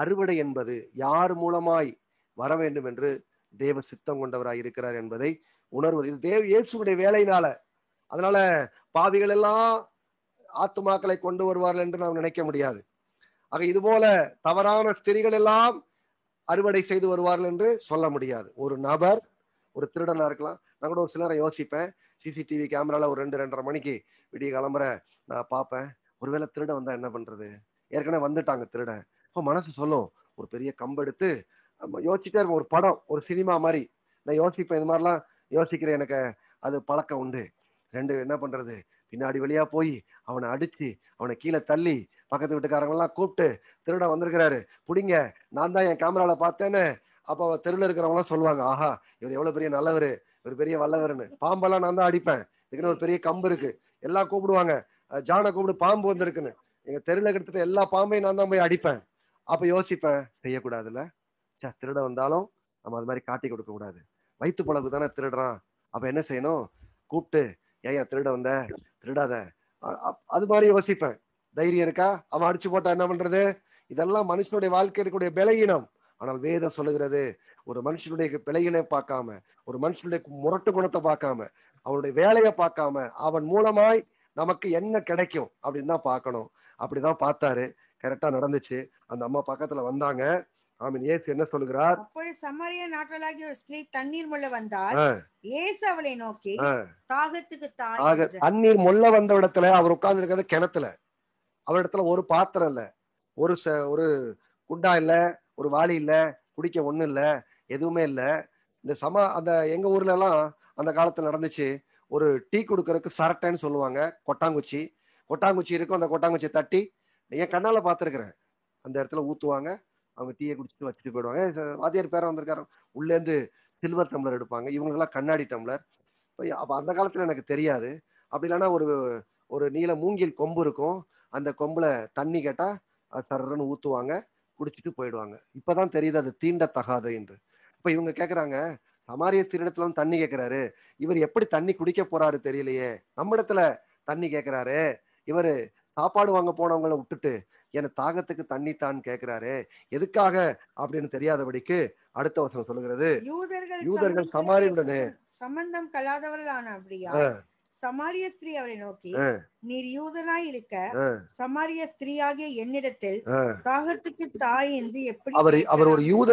Speaker 1: அறுவடை என்பது யார் மூலமாய் வர வேண்டும் என்று தேவ சித்தம் கொண்டவராய் இருக்கிறார் என்பதை உணர்வது இது தேவ இயேசுடைய வேலையினால அதனால பாவிகள் எல்லாம் ஆத்துமாக்களை கொண்டு வருவார்கள் என்று நாம் நினைக்க முடியாது ஆக இது போல தவறான ஸ்திரிகள் எல்லாம் அறுவடை செய்து வருவார்கள் என்று சொல்ல முடியாது ஒரு நபர் ஒரு திருடனா இருக்கலாம் நான் கூட ஒரு சிலரை யோசிப்பேன் சிசிடிவி கேமரால ஒரு ரெண்டு ரெண்டரை மணிக்கு விடிய கிளம்புற நான் பார்ப்பேன் ஒருவேளை திருட வந்தா என்ன பண்றது ஏற்கனவே வந்துட்டாங்க திருட இப்போ மனசு சொல்லும் ஒரு பெரிய கம்பெடுத்து யோசிச்சுட்டே இருக்கும் ஒரு படம் ஒரு சினிமா மாதிரி நான் யோசிப்பேன் இது மாதிரிலாம் யோசிக்கிறேன் எனக்கு அது பழக்கம் உண்டு ரெண்டு என்ன பண்றது பின்னாடி வழியா போய் அவனை அடிச்சு அவனை கீழே தள்ளி பக்கத்து வீட்டுக்காரங்களாம் கூப்பிட்டு திருட வந்திருக்கிறாரு பிடிங்க நான் தான் என் கேமராவில் பார்த்தேன்னு அப்போ அவள் தெருவில் இருக்கிறவங்களாம் சொல்லுவாங்க ஆஹா இவர் எவ்வளோ பெரிய நல்லவர் இவர் பெரிய வல்லவர்னு பாம்பெல்லாம் நான் தான் அடிப்பேன் இதுக்குன்னு ஒரு பெரிய கம்பு இருக்கு எல்லாம் கூப்பிடுவாங்க ஜானை கூப்பிடு பாம்பு வந்திருக்குன்னு எங்க தெருவில் கிட்டத்தட்ட எல்லா பாம்பையும் நான் தான் போய் அடிப்பேன் அப்போ யோசிப்பேன் செய்யக்கூடாதுல்ல சே திருட வந்தாலும் நம்ம அது மாதிரி காட்டி கொடுக்க கூடாது வயிற்று பழகு தானே திருடுறான் அப்போ என்ன செய்யணும் கூப்பிட்டு ஏன் திருட வந்த திருடாத அது மாதிரி யோசிப்பேன் தைரியம் இருக்கா அவன் அடிச்சு போட்டா என்ன பண்றது இதெல்லாம் மனுஷனுடைய வாழ்க்கை இருக்கக்கூடிய பலகீனம் ஆனால் வேதம் சொல்லுகிறது ஒரு மனுஷனுடைய பிழையினை பார்க்காம ஒரு மனுஷனுடைய முரட்டு குணத்தை பார்க்காம அவனுடைய வேலையை பார்க்காம அவன் மூலமாய் நமக்கு என்ன கிடைக்கும் அப்படின்னு தான் பார்க்கணும் அப்படிதான் பார்த்தாரு கரெக்டா நடந்துச்சு அந்த அம்மா பக்கத்துல வந்தாங்க ஆமீன் இயேசு என்ன சொல்லுகிறார்
Speaker 2: அப்பொழுது சமாரிய நாட்டலாகிய ஒரு ஸ்திரீ தண்ணீர் முள்ள வந்தால் இயேசு அவளை நோக்கி தாகத்துக்கு
Speaker 1: தண்ணீர் முள்ள வந்த இடத்துல அவர் உட்கார்ந்து இருக்கிறது கிணத்துல அவரிடத்துல ஒரு பாத்திரம் இல்லை ஒரு ச ஒரு குண்டா இல்லை ஒரு வாளி இல்லை குடிக்க ஒன்றும் இல்லை எதுவுமே இல்லை இந்த சம அந்த எங்க ஊர்ல எல்லாம் அந்த காலத்துல நடந்துச்சு ஒரு டீ கொடுக்கறதுக்கு சரட்டைன்னு சொல்லுவாங்க கொட்டாங்குச்சி கொட்டாங்குச்சி இருக்கும் அந்த கொட்டாங்குச்சியை தட்டி என் கண்ணால பார்த்துருக்குறேன் அந்த இடத்துல ஊத்துவாங்க அவங்க டீயை குடிச்சிட்டு வச்சுட்டு போயிடுவாங்க வாத்தியார் பேரை வந்திருக்காரு உள்ளேருந்து சில்வர் டம்ளர் எடுப்பாங்க இவங்களுக்கெல்லாம் கண்ணாடி டம்ளர் அப்போ அந்த காலத்தில் எனக்கு தெரியாது அப்படி இல்லைன்னா ஒரு ஒரு நீல மூங்கில் கொம்பு இருக்கும் அந்த கொம்புல தண்ணி கேட்டா சர்றன்னு ஊத்துவாங்க குடிச்சிட்டு போயிடுவாங்க இப்பதான் தெரியுது அது தீண்ட தகாத என்று இப்ப இவங்க கேக்குறாங்க சமாரிய திருடத்துல வந்து தண்ணி கேட்கிறாரு இவர் எப்படி தண்ணி குடிக்க போறாரு தெரியலையே நம்ம இடத்துல தண்ணி கேட்கிறாரு இவரு சாப்பாடு வாங்க போனவங்களை விட்டுட்டு என தாகத்துக்கு தண்ணி தான் கேட்கிறாரு எதுக்காக அப்படின்னு தெரியாதபடிக்கு அடுத்த வருஷம் சொல்லுகிறது
Speaker 2: யூதர்கள் சமாரியுடனே சம்பந்தம் கலாதவர்கள் ஆனா அப்படியா சமாரிய ஸ்திரீ அவரை நோக்கி நீர் யூதனாய் இருக்க சமாரிய ஸ்திரீயாகிய என்னிடத்தில் தாகத்துக்கு தாய் என்று எப்படி அவர் அவர் ஒரு யூத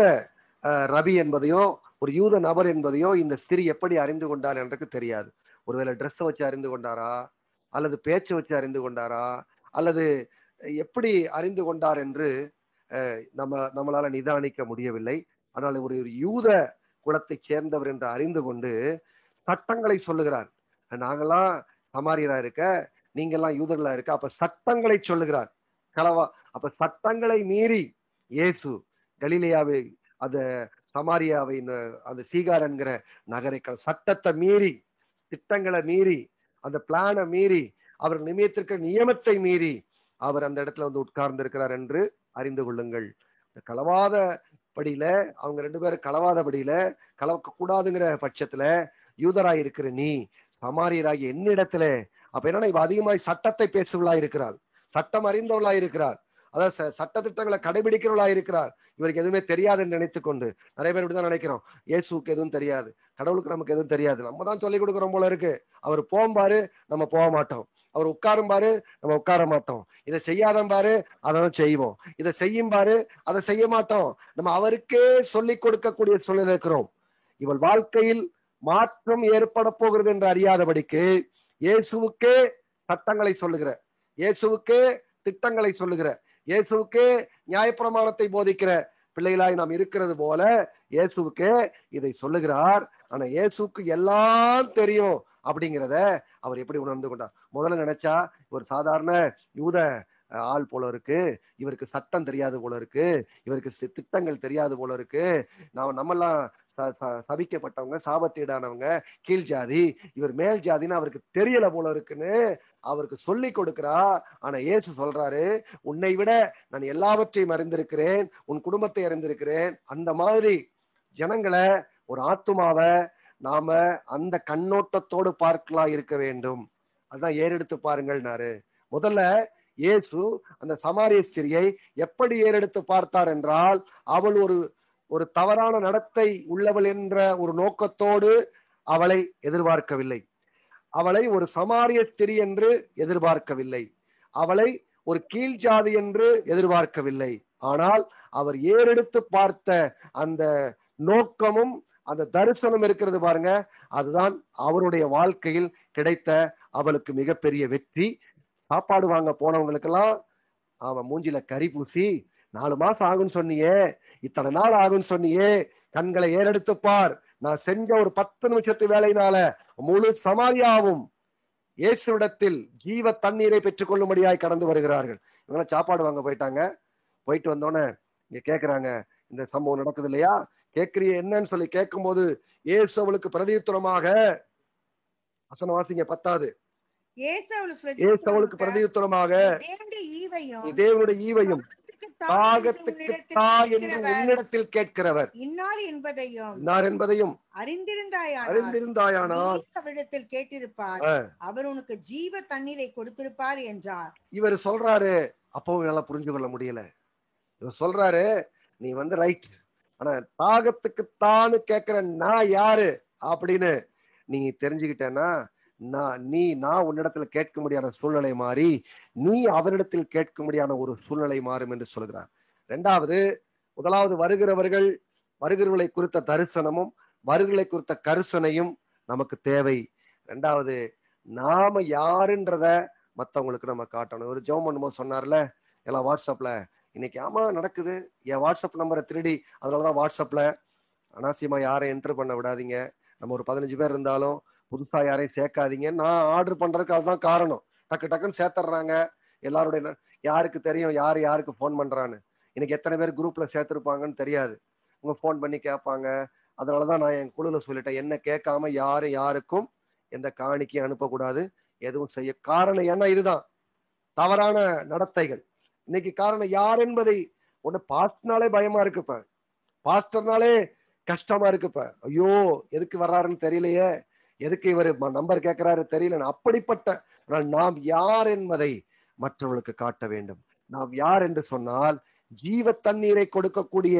Speaker 1: ரவி என்பதையும் ஒரு யூத நபர் என்பதையும் இந்த ஸ்திரீ எப்படி அறிந்து கொண்டார் என்றுக்கு தெரியாது ஒருவேளை ட்ரெஸ் வச்சு அறிந்து கொண்டாரா அல்லது பேச்சு வச்சு அறிந்து கொண்டாரா அல்லது எப்படி அறிந்து கொண்டார் என்று நம்ம நம்மளால நிதானிக்க முடியவில்லை ஆனால் ஒரு யூத குலத்தை சேர்ந்தவர் என்று அறிந்து கொண்டு சட்டங்களை சொல்லுகிறார் நாங்களாம் சமாரியரா இருக்க நீங்கெல்லாம் யூதர்களா இருக்க அப்ப சட்டங்களை சொல்லுகிறார் கலவா அப்ப சட்டங்களை மீறி இயேசு கலிலேயாவை அந்த சமாரியாவை அந்த சீகார் என்கிற நகரை சட்டத்தை மீறி திட்டங்களை மீறி அந்த பிளானை மீறி அவர் நிமித்திருக்க நியமத்தை மீறி அவர் அந்த இடத்துல வந்து உட்கார்ந்து இருக்கிறார் என்று அறிந்து கொள்ளுங்கள் களவாத படியில அவங்க ரெண்டு பேரும் களவாத படியில கலவக்க கூடாதுங்கிற பட்சத்துல யூதராயிருக்கிற இருக்கிற நீ சமாரியராகிய என்னிடத்திலே அப்ப என்னன்னா இவ அதிகமாய் சட்டத்தை பேசுவளா இருக்கிறார் சட்டம் அறிந்தவளா இருக்கிறார் அதாவது சட்ட திட்டங்களை கடைபிடிக்கிறவளா இருக்கிறார் இவருக்கு எதுவுமே தெரியாதுன்னு நினைத்து கொண்டு நிறைய பேர் இப்படிதான் நினைக்கிறோம் இயேசுக்கு எதுவும் தெரியாது கடவுளுக்கு நமக்கு எதுவும் தெரியாது நம்ம தான் சொல்லிக் கொடுக்குறோம் போல இருக்கு அவர் போம்பாரு நம்ம போக மாட்டோம் அவர் உட்காரும் பாரு நம்ம உட்கார மாட்டோம் இதை செய்யாதம் பாரு அதான் செய்வோம் இதை செய்யும் பாரு அதை செய்ய மாட்டோம் நம்ம அவருக்கே சொல்லி கொடுக்கக்கூடிய சூழல் இருக்கிறோம் இவள் வாழ்க்கையில் மாற்றம் ஏற்பட போகிறது என்று அறியாதபடிக்கு இயேசுவுக்கே சட்டங்களை சொல்லுகிற இயேசுவுக்கே திட்டங்களை சொல்லுகிற இயேசுவுக்கே நியாயப்பிரமாணத்தை போதிக்கிற பிள்ளைகளாய் நாம் இருக்கிறது போல இயேசுவுக்கே இதை சொல்லுகிறார் ஆனா இயேசுக்கு எல்லாம் தெரியும் அப்படிங்கிறத அவர் எப்படி உணர்ந்து கொண்டார் முதல்ல நினைச்சா ஒரு சாதாரண யூத ஆள் போல இருக்கு இவருக்கு சட்டம் தெரியாது போல இருக்கு இவருக்கு திட்டங்கள் தெரியாது போல இருக்கு நாம் நம்மெல்லாம் சபிக்கப்பட்டவங்க சாபத்தீடானவங்க கீழ் ஜாதி இவர் மேல் ஜாதின்னு அவருக்கு தெரியல போல இருக்குன்னு அவருக்கு சொல்லி கொடுக்கிறா ஆனா ஏசு சொல்றாரு உன்னை விட நான் எல்லாவற்றையும் அறிந்திருக்கிறேன் உன் குடும்பத்தை அறிந்திருக்கிறேன் அந்த மாதிரி ஜனங்களை ஒரு ஆத்துமாவை நாம அந்த கண்ணோட்டத்தோடு பார்க்கலாம் இருக்க வேண்டும் அதுதான் ஏறெடுத்து பாருங்கள்னாரு முதல்ல இயேசு அந்த சமாரிய ஸ்திரியை எப்படி ஏறெடுத்து பார்த்தார் என்றால் அவள் ஒரு ஒரு தவறான நடத்தை உள்ளவள் என்ற ஒரு நோக்கத்தோடு அவளை எதிர்பார்க்கவில்லை அவளை ஒரு சமாரிய திரி என்று எதிர்பார்க்கவில்லை அவளை ஒரு ஜாதி என்று எதிர்பார்க்கவில்லை ஆனால் அவர் ஏறெடுத்து பார்த்த அந்த நோக்கமும் அந்த தரிசனம் இருக்கிறது பாருங்க அதுதான் அவருடைய வாழ்க்கையில் கிடைத்த அவளுக்கு மிகப்பெரிய வெற்றி சாப்பாடு வாங்க போனவங்களுக்கெல்லாம் அவன் மூஞ்சில கறி பூசி நாலு மாசம் ஆகுன்னு சொன்னியே இத்தனை நாள் ஆகும்னு சொன்னியே கண்களை ஏறெடுத்து பார் நான் செஞ்ச ஒரு பத்து நிமிஷத்து வேலையினால முழு சமாரியாவும் இயேசுடத்தில் ஜீவ தண்ணீரை கொள்ளும்படியாய் கடந்து வருகிறார்கள் இவங்களாம் சாப்பாடு வாங்க போயிட்டாங்க போயிட்டு வந்தோடனே இங்க கேக்குறாங்க இந்த சம்பவம் நடக்குது இல்லையா கேக்குறிய என்னன்னு சொல்லி கேட்கும்போது ஏசு அவளுக்கு பிரதியுத்தரமாக வசன வாசிங்க பத்தாது
Speaker 2: ஏசு அவளுக்கு பிரதியுத்தரமாக
Speaker 1: தேவனுடைய ஈவையும்
Speaker 2: தாகத்துக்கு தாய் என்று உன்னிடத்தில் கேட்கிறவர் இன்னார் என்பதையும் இன்னார் என்பதையும் அறிந்திருந்தாயானால் அறிந்திருந்தாயானால் அவரிடத்தில் கேட்டிருப்பார் அவர் உனக்கு ஜீவ தண்ணீரை கொடுத்திருப்பார் என்றார்
Speaker 1: இவர் சொல்றாரு அப்பவும் என்னால புரிஞ்சு கொள்ள முடியல இவர் சொல்றாரு நீ வந்து ரைட் ஆனா தாகத்துக்கு தான்னு கேக்குற நான் யாரு அப்படின்னு நீ தெரிஞ்சுக்கிட்டேன்னா நான் நீ நான் உன்னிடத்தில் கேட்க முடியாத சூழ்நிலை மாறி நீ அவரிடத்தில் கேட்க முடியாத ஒரு சூழ்நிலை மாறும் என்று சொல்கிறார் ரெண்டாவது முதலாவது வருகிறவர்கள் வருகிறவர்களை குறித்த தரிசனமும் வருகளை குறித்த கரிசனையும் நமக்கு தேவை ரெண்டாவது நாம யாருன்றத மற்றவங்களுக்கு நம்ம காட்டணும் ஒரு ஜோம் பண்ணும்போது சொன்னார்ல எல்லாம் வாட்ஸ்அப்ல இன்னைக்கு ஆமா நடக்குது என் வாட்ஸ்அப் நம்பரை திருடி அதனாலதான் வாட்ஸ்அப்ல அனாவசியமா யாரை என்டர் பண்ண விடாதீங்க நம்ம ஒரு பதினஞ்சு பேர் இருந்தாலும் புதுசா யாரையும் சேர்க்காதீங்க நான் ஆர்டர் பண்றதுக்கு அதுதான் காரணம் டக்கு டக்குன்னு சேர்த்துறாங்க எல்லாருடைய யாருக்கு தெரியும் யார் யாருக்கு ஃபோன் பண்றான்னு இன்னைக்கு எத்தனை பேர் குரூப்ல சேர்த்துருப்பாங்கன்னு தெரியாது உங்க ஃபோன் பண்ணி கேட்பாங்க அதனாலதான் தான் நான் என் குழுவில் சொல்லிட்டேன் என்ன கேட்காம யாரும் யாருக்கும் எந்த காணிக்கையும் அனுப்பக்கூடாது எதுவும் செய்ய காரணம் ஏன்னா இதுதான் தவறான நடத்தைகள் இன்னைக்கு காரணம் யார் என்பதை ஒன்று பாஸ்ட்னாலே பயமா இருக்குப்ப பாஸ்டர்னாலே கஷ்டமா இருக்குப்ப ஐயோ எதுக்கு வர்றாருன்னு தெரியலையே எதுக்கு இவர் நம்பர் கேட்கிறாரு தெரியல அப்படிப்பட்ட நாம் யார் என்பதை மற்றவர்களுக்கு காட்ட வேண்டும் நாம் யார் என்று சொன்னால் ஜீவ தண்ணீரை கொடுக்கக்கூடிய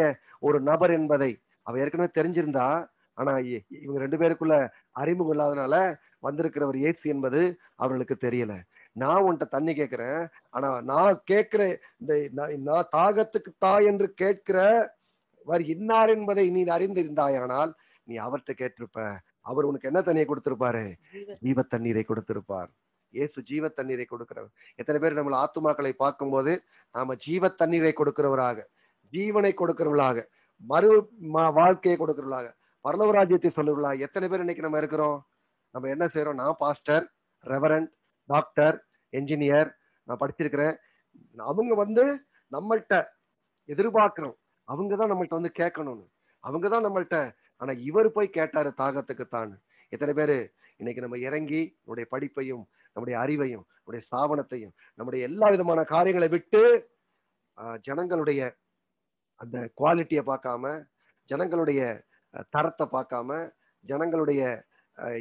Speaker 1: ஒரு நபர் என்பதை அவ ஏற்கனவே தெரிஞ்சிருந்தா ஆனா இவங்க ரெண்டு பேருக்குள்ள அறிமுகம் இல்லாதனால வந்திருக்கிறவர் ஏசி என்பது அவர்களுக்கு தெரியல நான் உன்ட்ட தண்ணி கேட்கிறேன் ஆனா நான் கேட்கிற இந்த நான் தாகத்துக்கு தாய் என்று கேட்கிற இன்னார் என்பதை நீ அறிந்திருந்தாயானால் நீ அவர்கிட்ட கேட்டிருப்ப அவர் உனக்கு என்ன தண்ணியை கொடுத்திருப்பாரு ஜீவ தண்ணீரை கொடுத்திருப்பார் இயேசு ஜீவ தண்ணீரை கொடுக்கிறவர் எத்தனை பேர் நம்மள ஆத்துமாக்களை பார்க்கும் போது நாம ஜீவ தண்ணீரை கொடுக்கிறவராக ஜீவனை கொடுக்கிறவர்களாக மறு வாழ்க்கையை கொடுக்கிறவர்களாக பரலவராஜ்யத்தை சொல்லுவர்களாக எத்தனை பேர் இன்னைக்கு நம்ம இருக்கிறோம் நம்ம என்ன செய்யறோம் நான் பாஸ்டர் ரெவரண்ட் டாக்டர் என்ஜினியர் நான் படிச்சிருக்கிறேன் அவங்க வந்து நம்மள்கிட்ட எதிர்பார்க்கிறோம் அவங்க தான் நம்மள்கிட்ட வந்து கேட்கணும்னு அவங்க தான் நம்மள்கிட்ட ஆனா இவர் போய் கேட்டாரு தாகத்துக்கு தான் எத்தனை பேரு இன்னைக்கு நம்ம இறங்கி நம்முடைய படிப்பையும் நம்முடைய அறிவையும் நம்முடைய ஸ்தாபனத்தையும் நம்முடைய எல்லா விதமான காரியங்களை விட்டு ஜனங்களுடைய அந்த குவாலிட்டியை பார்க்காம ஜனங்களுடைய தரத்தை பார்க்காம ஜனங்களுடைய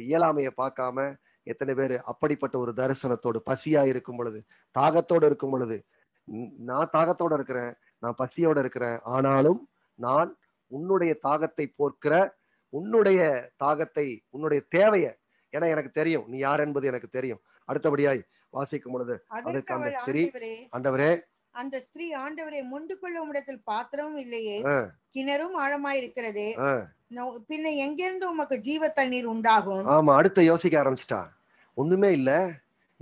Speaker 1: இயலாமையை பார்க்காம எத்தனை பேர் அப்படிப்பட்ட ஒரு தரிசனத்தோடு பசியா இருக்கும் பொழுது தாகத்தோடு இருக்கும் பொழுது நான் தாகத்தோட இருக்கிறேன் நான் பசியோட இருக்கிறேன் ஆனாலும் நான் உன்னுடைய தாகத்தை போர்க்கிற உன்னுடைய தாகத்தை உன்னுடைய தேவைய ஏன்னா எனக்கு தெரியும் நீ யார் என்பது எனக்கு தெரியும் அடுத்தபடியாய் வாசிக்கும் பொழுது அதற்கு அந்த ஸ்திரீ ஆண்டவரே
Speaker 2: அந்த ஸ்திரீ ஆண்டவரை முண்டு கொள்ளும் இடத்தில் பாத்திரமும் இல்லையே கிணறும் ஆழமாய் பின்ன எங்கிருந்து உமக்கு ஜீவ தண்ணீர் உண்டாகும்
Speaker 1: ஆமா அடுத்து யோசிக்க ஆரம்பிச்சிட்டா ஒண்ணுமே இல்ல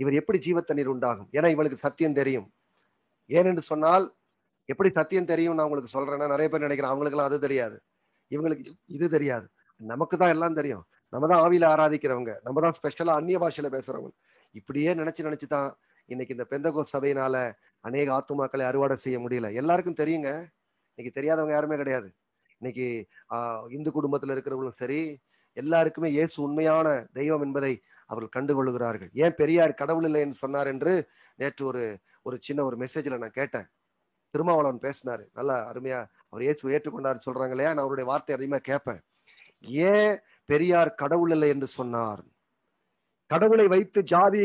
Speaker 1: இவர் எப்படி ஜீவ தண்ணீர் உண்டாகும் ஏன்னா இவளுக்கு சத்தியம் தெரியும் ஏனென்று சொன்னால் எப்படி சத்தியம் தெரியும் நான் உங்களுக்கு சொல்றேன்னா நிறைய பேர் நினைக்கிறேன் அவங்களுக்குலாம் அது தெரியாது இவங்களுக்கு இது தெரியாது நமக்கு தான் எல்லாம் தெரியும் நம்ம தான் ஆவியில ஆராதிக்கிறவங்க நம்ம தான் ஸ்பெஷலா அந்நிய பாஷையில பேசுறவங்க இப்படியே நினைச்சு நினைச்சு தான் இன்னைக்கு இந்த பெந்தகோ சபையினால அநேக ஆத்துமாக்களை அறுவடை செய்ய முடியல எல்லாருக்கும் தெரியுங்க இன்னைக்கு தெரியாதவங்க யாருமே கிடையாது இன்னைக்கு இந்து குடும்பத்துல இருக்கிறவங்களும் சரி எல்லாருக்குமே இயேசு உண்மையான தெய்வம் என்பதை அவர்கள் கண்டுகொள்கிறார்கள் ஏன் பெரியார் கடவுள் இல்லைன்னு சொன்னார் என்று நேற்று ஒரு ஒரு சின்ன ஒரு மெசேஜில் நான் கேட்டேன் திருமாவளவன் பேசினாரு நல்லா அருமையா அவர் ஏற்று ஏற்றுக்கொண்டார் சொல்றாங்க இல்லையா நான் அவருடைய வார்த்தை அதிகமா கேட்பேன் ஏன் பெரியார் கடவுள் இல்லை என்று சொன்னார் கடவுளை வைத்து ஜாதி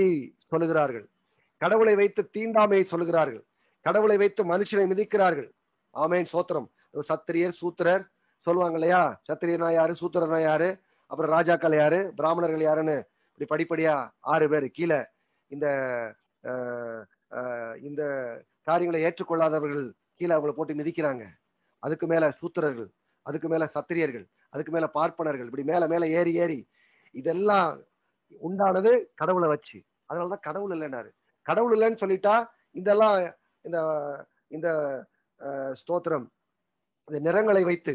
Speaker 1: சொல்லுகிறார்கள் கடவுளை வைத்து தீண்டாமையை சொல்லுகிறார்கள் கடவுளை வைத்து மனுஷனை மிதிக்கிறார்கள் ஆமேன் சோத்திரம் சத்திரியர் சூத்திரர் சொல்லுவாங்க இல்லையா சத்திரியனா யாரு சூத்திரனா யாரு அப்புறம் ராஜாக்கள் யாரு பிராமணர்கள் யாருன்னு இப்படி படிப்படியா ஆறு பேர் கீழே இந்த இந்த காரியங்களை ஏற்றுக்கொள்ளாதவர்கள் கீழே அவங்களை போட்டு மிதிக்கிறாங்க அதுக்கு மேல சூத்திரர்கள் அதுக்கு மேல சத்திரியர்கள் அதுக்கு மேல பார்ப்பனர்கள் இப்படி மேல மேல ஏறி ஏறி இதெல்லாம் உண்டானது கடவுளை வச்சு அதனாலதான் கடவுள் இல்லைன்னாரு கடவுள் இல்லைன்னு சொல்லிட்டா இதெல்லாம் இந்த இந்த ஸ்தோத்திரம் இந்த நிறங்களை வைத்து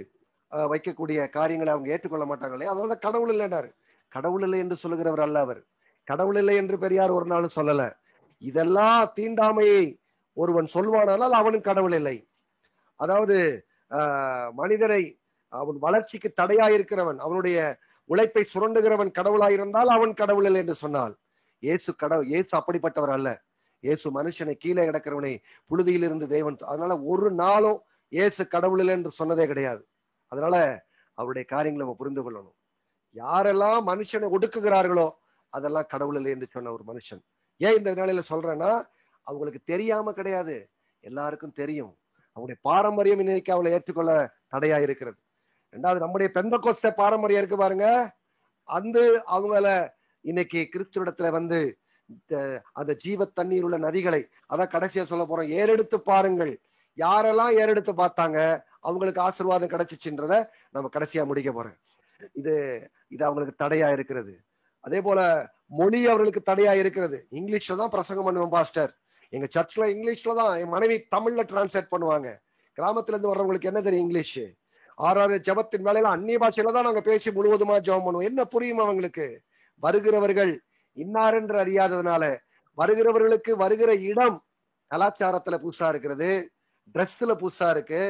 Speaker 1: வைக்கக்கூடிய காரியங்களை அவங்க ஏற்றுக்கொள்ள மாட்டாங்களே அதனால கடவுள் இல்லைன்னாரு கடவுள் இல்லை என்று சொல்லுகிறவர் அல்ல அவர் கடவுள் இல்லை என்று பெரியார் ஒரு நாளும் சொல்லல இதெல்லாம் தீண்டாமையை ஒருவன் சொல்வானால் அவனும் கடவுள் இல்லை அதாவது மனிதரை அவன் வளர்ச்சிக்கு தடையாயிருக்கிறவன் அவனுடைய உழைப்பை சுரண்டுகிறவன் கடவுளாயிருந்தால் அவன் கடவுள் இல்லை என்று சொன்னால் இயேசு கடவுள் இயேசு அப்படிப்பட்டவர் அல்ல இயேசு மனுஷனை கீழே கிடக்கிறவனை இருந்து தேவன் அதனால ஒரு நாளும் இயேசு கடவுள் இல்லை என்று சொன்னதே கிடையாது அதனால அவருடைய காரியங்களை நம்ம புரிந்து கொள்ளணும் யாரெல்லாம் மனுஷனை ஒடுக்குகிறார்களோ அதெல்லாம் கடவுள் இல்லை என்று சொன்ன ஒரு மனுஷன் ஏன் இந்த நாளையில சொல்றேன்னா அவங்களுக்கு தெரியாம கிடையாது எல்லாருக்கும் தெரியும் அவங்களுடைய பாரம்பரியம் இன்னைக்கு அவளை ஏற்றுக்கொள்ள தடையா இருக்கிறது ரெண்டாவது நம்முடைய பெந்த கோஸ்ட பாரம்பரியம் இருக்கு பாருங்க அந்த அவங்கள இன்னைக்கு கிறிஸ்துவிடத்துல வந்து அந்த ஜீவ தண்ணீர் உள்ள நதிகளை அதான் கடைசியா சொல்ல போறோம் ஏறெடுத்து பாருங்கள் யாரெல்லாம் ஏறெடுத்து பார்த்தாங்க அவங்களுக்கு ஆசிர்வாதம் கிடைச்சிச்சுன்றத நம்ம கடைசியா முடிக்க போறேன் இது இது அவங்களுக்கு தடையா இருக்கிறது அதே போல மொழி அவர்களுக்கு தடையா இருக்கிறது இங்கிலீஷ்ல தான் பிரசங்கம் பண்ணுவோம் பாஸ்டர் எங்க சர்ச்சில் இங்கிலீஷ்ல தான் என் மனைவி தமிழ்ல டிரான்ஸ்லேட் பண்ணுவாங்க கிராமத்துல இருந்து வர்றவங்களுக்கு என்ன தெரியும் இங்கிலீஷ் ஆறாறு ஜபத்தின் வேலையில அந்நிய பாஷையில தான் நாங்க பேசி முழுவதுமா ஜபம் பண்ணுவோம் என்ன புரியும் அவங்களுக்கு வருகிறவர்கள் இன்னார் என்று அறியாததுனால வருகிறவர்களுக்கு வருகிற இடம் கலாச்சாரத்துல புதுசா இருக்கிறது ட்ரெஸ்ல புதுசா இருக்கு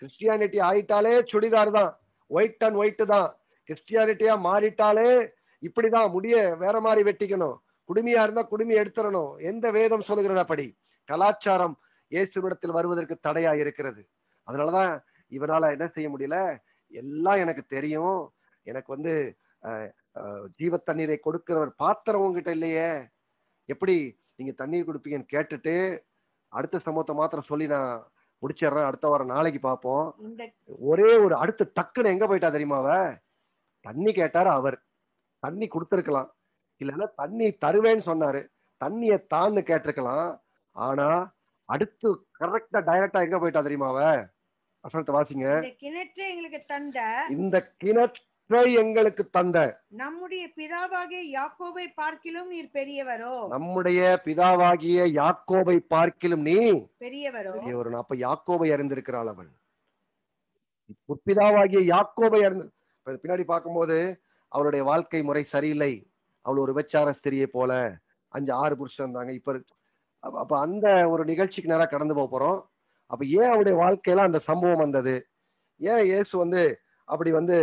Speaker 1: கிறிஸ்டியானிட்டி ஆயிட்டாலே சுடிதார் தான் ஒயிட் அண்ட் ஒயிட் தான் கிறிஸ்டியானிட்டியா மாறிட்டாலே இப்படிதான் முடிய வேற மாதிரி வெட்டிக்கணும் குடுமையா இருந்தா குடுமையை எடுத்துடணும் எந்த வேதம் சொல்லுகிறது அப்படி கலாச்சாரம் விடத்தில் வருவதற்கு தடையா இருக்கிறது அதனாலதான் இவனால என்ன செய்ய முடியல எல்லாம் எனக்கு தெரியும் எனக்கு வந்து ஜீவ தண்ணீரை கொடுக்கிறவர் பாத்திரம் உங்ககிட்ட இல்லையே எப்படி நீங்க தண்ணீர் கொடுப்பீங்கன்னு கேட்டுட்டு அடுத்த சமூகத்தை மாத்திரம் சொல்லி நான் முடிச்சிடுறேன் அடுத்த வாரம் நாளைக்கு பார்ப்போம் ஒரே ஒரு அடுத்து டக்குன்னு எங்க போயிட்டா தெரியுமாவ தண்ணி கேட்டாரு அவர் தண்ணி கொடுத்துருக்கலாம் இல்லைன்னா தண்ணி தருவேன்னு சொன்னாரு தண்ணியை தான்னு கேட்டிருக்கலாம் ஆனா அடுத்து கரெக்டா டைரக்டா எங்க போயிட்டா தெரியுமா அவ வசனத்தை வாசிங்க
Speaker 2: கிணற்றை எங்களுக்கு தந்த இந்த
Speaker 1: கிணற்றை எங்களுக்கு தந்த
Speaker 2: நம்முடைய பிதாவாகிய யாக்கோபை பார்க்கிலும் நீர் பெரியவரோ
Speaker 1: நம்முடைய பிதாவாகிய யாக்கோபை பார்க்கிலும் நீ பெரியவரோ பெரியவரோ அப்ப யாக்கோபை அறிந்திருக்கிறாள் அவள் பிதாவாகிய யாக்கோபை அறிந்து பின்னாடி பார்க்கும்போது அவருடைய வாழ்க்கை முறை சரியில்லை அவ்வளோ ஒரு விபச்சார ஸ்திரியை போல அஞ்சு ஆறு புருஷன் இருந்தாங்க இப்ப அப்ப அந்த ஒரு நிகழ்ச்சிக்கு நேரம் கடந்து போக போறோம் அப்ப ஏன் அவருடைய வாழ்க்கையில அந்த சம்பவம் வந்தது ஏன் இயேசு வந்து அப்படி வந்து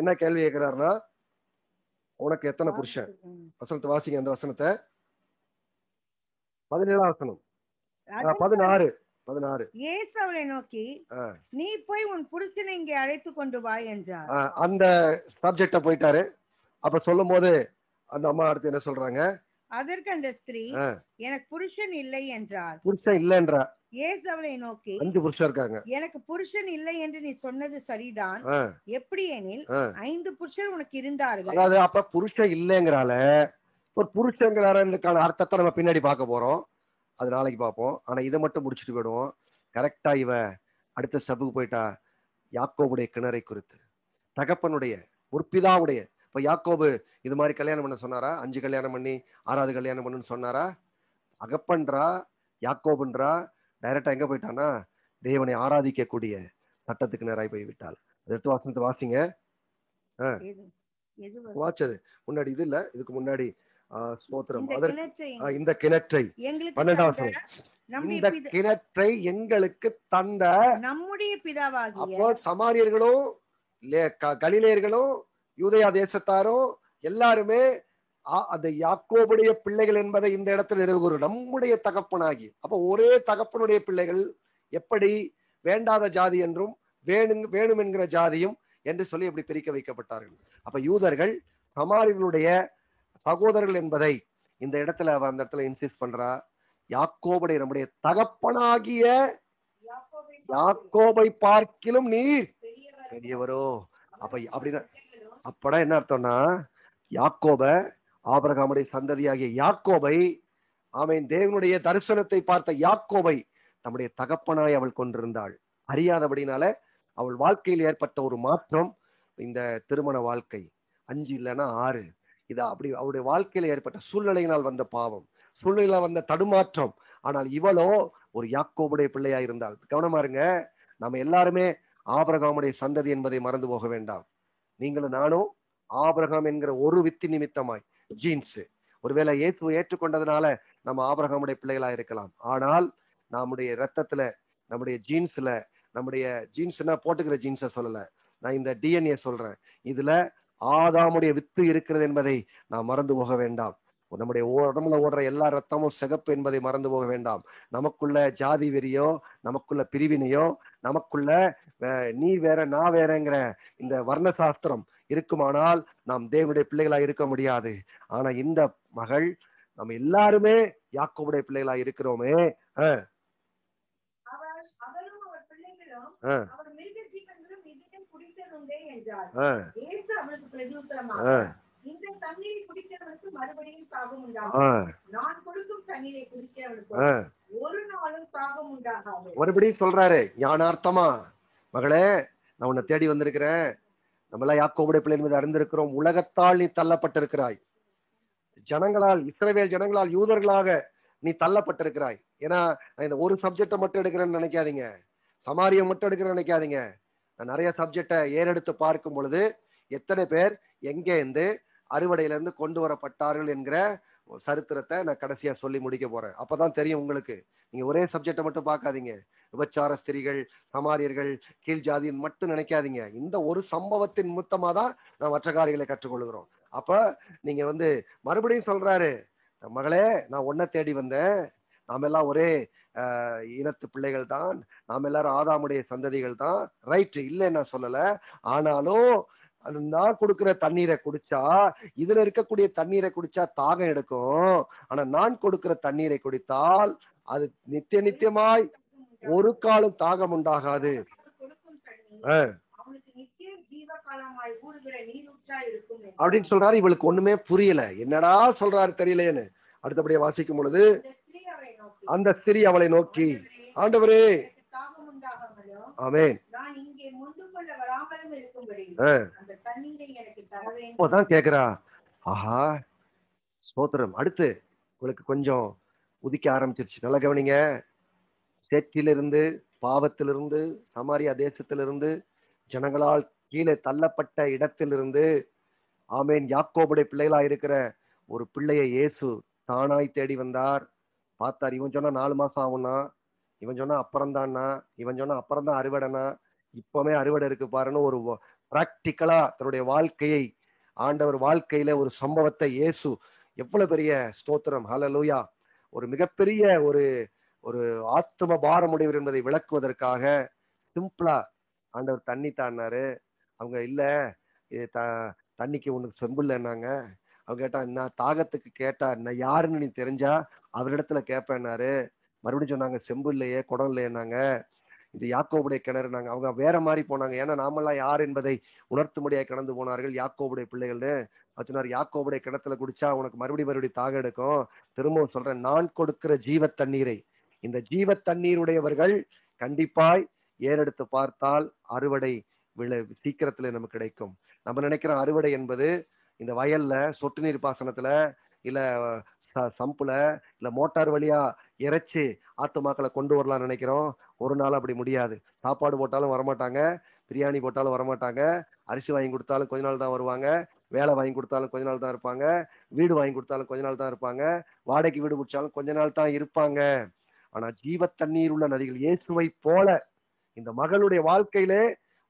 Speaker 1: என்ன கேள்வி கேட்கிறாருன்னா உனக்கு எத்தனை புருஷன் வசனத்தை வாசிங்க அந்த வசனத்தை பதினேழாம் வசனம் பதினாறு பதினாறு
Speaker 2: இயேசு நீ போய் உன் அழைத்து கொண்டு வா என்றார்
Speaker 1: அந்த சப்ஜெக்ட போயிட்டாரு அப்ப சொல்லும் போது அந்த அம்மா அடுத்து என்ன சொல்றாங்க
Speaker 2: அதற்கு அந்த ஸ்திரீ எனக்கு புருஷன் இல்லை என்றார்
Speaker 1: புருஷன் இல்லை என்றார்
Speaker 2: இயேசு அவளை நோக்கி அஞ்சு புருஷன் இருக்காங்க எனக்கு புருஷன் இல்லை என்று நீ சொன்னது சரிதான் எப்படி எனில் ஐந்து புருஷன் உனக்கு இருந்தார்கள் அதாவது
Speaker 1: அப்ப புருஷன் இல்லைங்கிறால ஒரு புருஷங்கிறாருக்கான அர்த்தத்தை நம்ம பின்னாடி பார்க்க போறோம் அது நாளைக்கு பார்ப்போம் ஆனா இதை மட்டும் முடிச்சுட்டு போயிடுவோம் கரெக்டா இவ அடுத்த ஸ்டெப்புக்கு போயிட்டா யாக்கோவுடைய கிணறை குறித்து தகப்பனுடைய முற்பிதாவுடைய இப்போ யாக்கோபு இது மாதிரி கல்யாணம் பண்ண சொன்னாரா அஞ்சு கல்யாணம் பண்ணி ஆறாவது கல்யாணம் பண்ணுன்னு சொன்னாரா அகப்பன்றா யாக்கோபுன்றா டைரக்டா எங்க போயிட்டானா தேவனை ஆராதிக்கக்கூடிய சட்டத்துக்கு நேராய் போய் விட்டாள் எடுத்து வாசனத்தை வாசிங்க வாச்சது முன்னாடி இது இல்ல இதுக்கு முன்னாடி ஸ்தோத்திரம் இந்த கிணற்றை பன்னெண்டாம் இந்த கிணற்றை எங்களுக்கு தந்த
Speaker 2: நம்முடைய பிதாவாகிய
Speaker 1: சமாரியர்களும் கலிலேயர்களும் யூதயா தேசத்தாரோ எல்லாருமே அந்த யாக்கோபுடைய பிள்ளைகள் என்பதை இந்த இடத்துல நிறுவுகிறோம் நம்முடைய தகப்பனாகி அப்போ ஒரே தகப்பனுடைய பிள்ளைகள் எப்படி வேண்டாத ஜாதி என்றும் வேணுங் வேணும் என்கிற ஜாதியும் என்று சொல்லி அப்படி பிரிக்க வைக்கப்பட்டார்கள் அப்ப யூதர்கள் சமாரிகளுடைய சகோதரர்கள் என்பதை இந்த இடத்துல அவர் அந்த இடத்துல இன்சிஸ்ட் பண்றா யாக்கோபுடைய நம்முடைய தகப்பனாகிய யாக்கோபை பார்க்கிலும் நீ பெரியவரோ அப்ப அப்படின்னா அப்படா என்ன அர்த்தம்னா யாக்கோப ஆபரகாமுடைய சந்ததியாகிய யாக்கோபை அவன் தேவனுடைய தரிசனத்தை பார்த்த யாக்கோபை தம்முடைய தகப்பனாய் அவள் கொண்டிருந்தாள் அறியாதபடினால அவள் வாழ்க்கையில் ஏற்பட்ட ஒரு மாற்றம் இந்த திருமண வாழ்க்கை அஞ்சு இல்லைன்னா ஆறு இது அப்படி அவருடைய வாழ்க்கையில ஏற்பட்ட சூழ்நிலையினால் வந்த பாவம் சூழ்நிலையில வந்த தடுமாற்றம் ஆனால் இவளோ ஒரு யாக்கோபுடைய பிள்ளையா இருந்தாள் கவனமா இருங்க நம்ம எல்லாருமே ஆபரகாமுடைய சந்ததி என்பதை மறந்து போக வேண்டாம் நீங்களும் நானும் ஆபரகம் என்கிற ஒரு வித்தி நிமித்தமாய் ஜீன்ஸ் ஒருவேளை ஏற்று ஏற்றுக்கொண்டதுனால நம்ம ஆபரகமுடைய பிள்ளைகளா இருக்கலாம் ஆனால் நம்முடைய ரத்தத்துல நம்முடைய ஜீன்ஸ்ல நம்முடைய ஜீன்ஸ்னா போட்டுக்கிற ஜீன்ஸை சொல்லல நான் இந்த டிஎன்ஏ சொல்றேன் இதுல ஆதாமுடைய வித்து இருக்கிறது என்பதை நான் மறந்து போக வேண்டாம் நம்முடைய உடம்புல ஓடுற எல்லா ரத்தமும் சிகப்பு என்பதை மறந்து போக வேண்டாம் நமக்குள்ள ஜாதி வெறியோ நமக்குள்ள பிரிவினையோ நமக்குள்ள நீ வேற நான் வேறங்கிற இந்த வர்ண சாஸ்திரம் இருக்குமானால் நாம் தேவனுடைய பிள்ளைகளா இருக்க முடியாது ஆனா இந்த மகள் நம்ம எல்லாருமே யாக்கோவுடைய பிள்ளைகளா இருக்கிறோமே
Speaker 2: மறுபடியும் நான்
Speaker 1: மறுபடியும் சொல்றாரு ஞானார்த்தமா மகளே நான் உன்னை தேடி வந்திருக்கிறேன் நம்மளாம் யாக்கோபுடைய பிள்ளை என்பது அறிந்திருக்கிறோம் உலகத்தால் நீ தள்ளப்பட்டிருக்கிறாய் ஜனங்களால் இஸ்ரவேல் ஜனங்களால் யூதர்களாக நீ தள்ளப்பட்டிருக்கிறாய் ஏன்னா நான் இந்த ஒரு சப்ஜெக்டை மட்டும் எடுக்கிறேன்னு நினைக்காதீங்க சமாரியை மட்டும் எடுக்கிறேன்னு நினைக்காதீங்க நான் நிறைய சப்ஜெக்டை ஏறெடுத்து பார்க்கும் பொழுது எத்தனை பேர் எங்கே இருந்து அறுவடையிலிருந்து கொண்டு வரப்பட்டார்கள் என்கிற சரித்திரத்தை நான் கடைசியா சொல்லி முடிக்க போறேன் அப்பதான் தெரியும் உங்களுக்கு நீங்க ஒரே சப்ஜெக்டை மட்டும் பார்க்காதீங்க விபச்சார ஸ்திரிகள் சமாரியர்கள் கீழ் ஜாதின்னு மட்டும் நினைக்காதீங்க இந்த ஒரு சம்பவத்தின் மொத்தமாக தான் நான் மற்ற காரியங்களை கற்றுக்கொள்கிறோம் அப்ப நீங்க வந்து மறுபடியும் சொல்றாரு மகளே நான் ஒன்ன தேடி வந்தேன் நாம் எல்லாம் ஒரே இனத்து பிள்ளைகள் தான் நாம் எல்லாரும் ஆதாமுடைய சந்ததிகள் தான் ரைட்டு இல்லைன்னு நான் சொல்லலை ஆனாலும் நான் கொடுக்குற தண்ணீரை குடிச்சா இதுல இருக்கக்கூடிய தண்ணீரை குடிச்சா தாகம் எடுக்கும் ஆனா நான் கொடுக்கிற தண்ணீரை குடித்தால் அது நித்திய நித்தியமாய் ஒரு காலம் தாகம் உண்டாகாது அப்படின்னு சொல்றாரு இவளுக்கு ஒண்ணுமே புரியல என்னடா சொல்றாரு தெரியலேன்னு அடுத்தபடியே வாசிக்கும் பொழுது அந்த ஸ்திரீ அவளை நோக்கி ஆண்டவரே ஆமேன் இப்போதான் கேக்குறா ஆஹா ஸ்தோத்திரம் அடுத்து உங்களுக்கு கொஞ்சம் உதிக்க ஆரம்பிச்சிருச்சு நல்லா கவனிங்க சேற்றிலிருந்து பாவத்திலிருந்து சமாரியா தேசத்திலிருந்து ஜனங்களால் கீழே தள்ளப்பட்ட இடத்திலிருந்து ஆமேன் யாக்கோபுடைய பிள்ளைகளா இருக்கிற ஒரு பிள்ளையை இயேசு தானாய் தேடி வந்தார் பார்த்தார் இவன் சொன்னா நாலு மாசம் ஆகும்னா இவன் சொன்னா அப்புறம் தானா இவன் சொன்னா அப்புறம் தான் அறுவடைனா இப்பவுமே அறுவடை இருக்கு பாருன்னு ஒரு பிராக்டிக்கலா தன்னுடைய வாழ்க்கையை ஆண்டவர் வாழ்க்கையில ஒரு சம்பவத்தை இயேசு எவ்வளவு பெரிய ஸ்தோத்திரம் ஹலலூயா ஒரு மிகப்பெரிய ஒரு ஒரு ஆத்ம பாரமுடையவர் என்பதை விளக்குவதற்காக சிம்பிளா ஆண்டவர் தண்ணி தாண்டாரு அவங்க இல்ல இது த தண்ணிக்கு ஒன்று செம்பில்லைன்னாங்க அவங்க கேட்டா என்ன தாகத்துக்கு கேட்டா என்ன யாருன்னு நீ தெரிஞ்சா அவரிடத்துல கேட்பேன்னாரு மறுபடியும் சொன்னாங்க செம்பு இல்லையே குடம் இல்லையாங்க இது யாக்கோபுடைய கிணறுனாங்க அவங்க வேற மாதிரி போனாங்க ஏன்னா நாமெல்லாம் யார் என்பதை உணர்த்தும்படியாக கடந்து போனார்கள் யாக்கோபுடைய பிள்ளைகள்னு சொன்னார் யாக்கோபுடைய கிணத்துல குடிச்சா உனக்கு மறுபடியும் மறுபடியும் தாக எடுக்கும் திரும்பவும் சொல்றேன் நான் கொடுக்கிற ஜீவ தண்ணீரை இந்த ஜீவ தண்ணீருடையவர்கள் கண்டிப்பாய் ஏறெடுத்து பார்த்தால் அறுவடை விளை சீக்கிரத்துல நமக்கு கிடைக்கும் நம்ம நினைக்கிற அறுவடை என்பது இந்த வயல்ல சொட்டு நீர் பாசனத்துல இல்ல சம்புல இல்ல மோட்டார் வழியா இறைச்சி ஆத்துமாக்களை கொண்டு வரலாம்னு நினைக்கிறோம் ஒரு நாள் அப்படி முடியாது சாப்பாடு போட்டாலும் வரமாட்டாங்க பிரியாணி போட்டாலும் வரமாட்டாங்க அரிசி வாங்கி கொடுத்தாலும் கொஞ்ச நாள் தான் வருவாங்க வேலை வாங்கி கொடுத்தாலும் கொஞ்ச நாள் தான் இருப்பாங்க வீடு வாங்கி கொடுத்தாலும் கொஞ்ச நாள் தான் இருப்பாங்க வாடகைக்கு வீடு பிடிச்சாலும் கொஞ்ச நாள் தான் இருப்பாங்க ஆனா ஜீவ தண்ணீர் உள்ள நதிகள் இயேசுவை போல இந்த மகளுடைய வாழ்க்கையிலே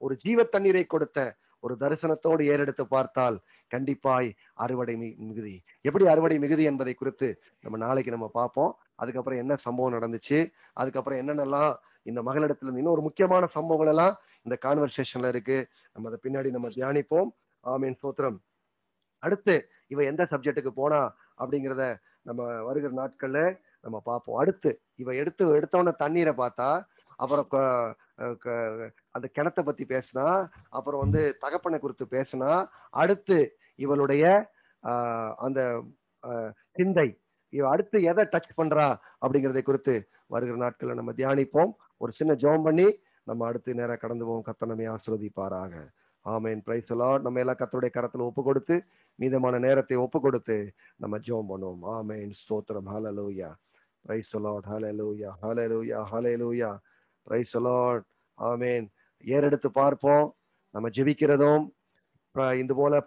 Speaker 1: ஒரு ஜீவ தண்ணீரை கொடுத்த ஒரு தரிசனத்தோடு ஏறெடுத்து பார்த்தால் கண்டிப்பாய் அறுவடை மிகுதி எப்படி அறுவடை மிகுதி என்பதை குறித்து நம்ம நாளைக்கு நம்ம பார்ப்போம் அதுக்கப்புறம் என்ன சம்பவம் நடந்துச்சு அதுக்கப்புறம் என்னென்னலாம் இந்த மகளிடத்துல இருந்து இன்னொரு முக்கியமான சம்பவங்கள் எல்லாம் இந்த கான்வர்சேஷன்ல இருக்கு நம்ம அதை பின்னாடி நம்ம தியானிப்போம் ஆமீன் சோத்திரம் அடுத்து இவ எந்த சப்ஜெக்டுக்கு போனா அப்படிங்கிறத நம்ம வருகிற நாட்கள்ல நம்ம பார்ப்போம் அடுத்து இவ எடுத்து எடுத்தோன்ன தண்ணீரை பார்த்தா அப்புறம் அந்த கிணத்தை பத்தி பேசினா அப்புறம் வந்து தகப்பனை குறித்து பேசினா அடுத்து இவளுடைய அந்த சிந்தை இவ அடுத்து எதை டச் பண்றா அப்படிங்கிறதை குறித்து வருகிற நாட்களில் நம்ம தியானிப்போம் ஒரு சின்ன ஜோம் பண்ணி நம்ம அடுத்து நேராக கடந்து போவோம் கத்தனமே ஆசிர்வதிப்பாராக ஆமேன் பிரைஸ் எல்லாம் நம்ம எல்லாம் கத்தருடைய கரத்தில் ஒப்பு கொடுத்து மீதமான நேரத்தை ஒப்பு கொடுத்து நம்ம ஜோம் பண்ணுவோம் ஆமேன் ஸ்தோத்திரம் ஹலலூயா பிரைஸ் ஹலலூயா ஹலலூயா ஹலலூயா பிரைஸ் அலாட் ஆமேன் ஏறெடுத்து பார்ப்போம் நம்ம ஜெபிக்கிறதும் இது போல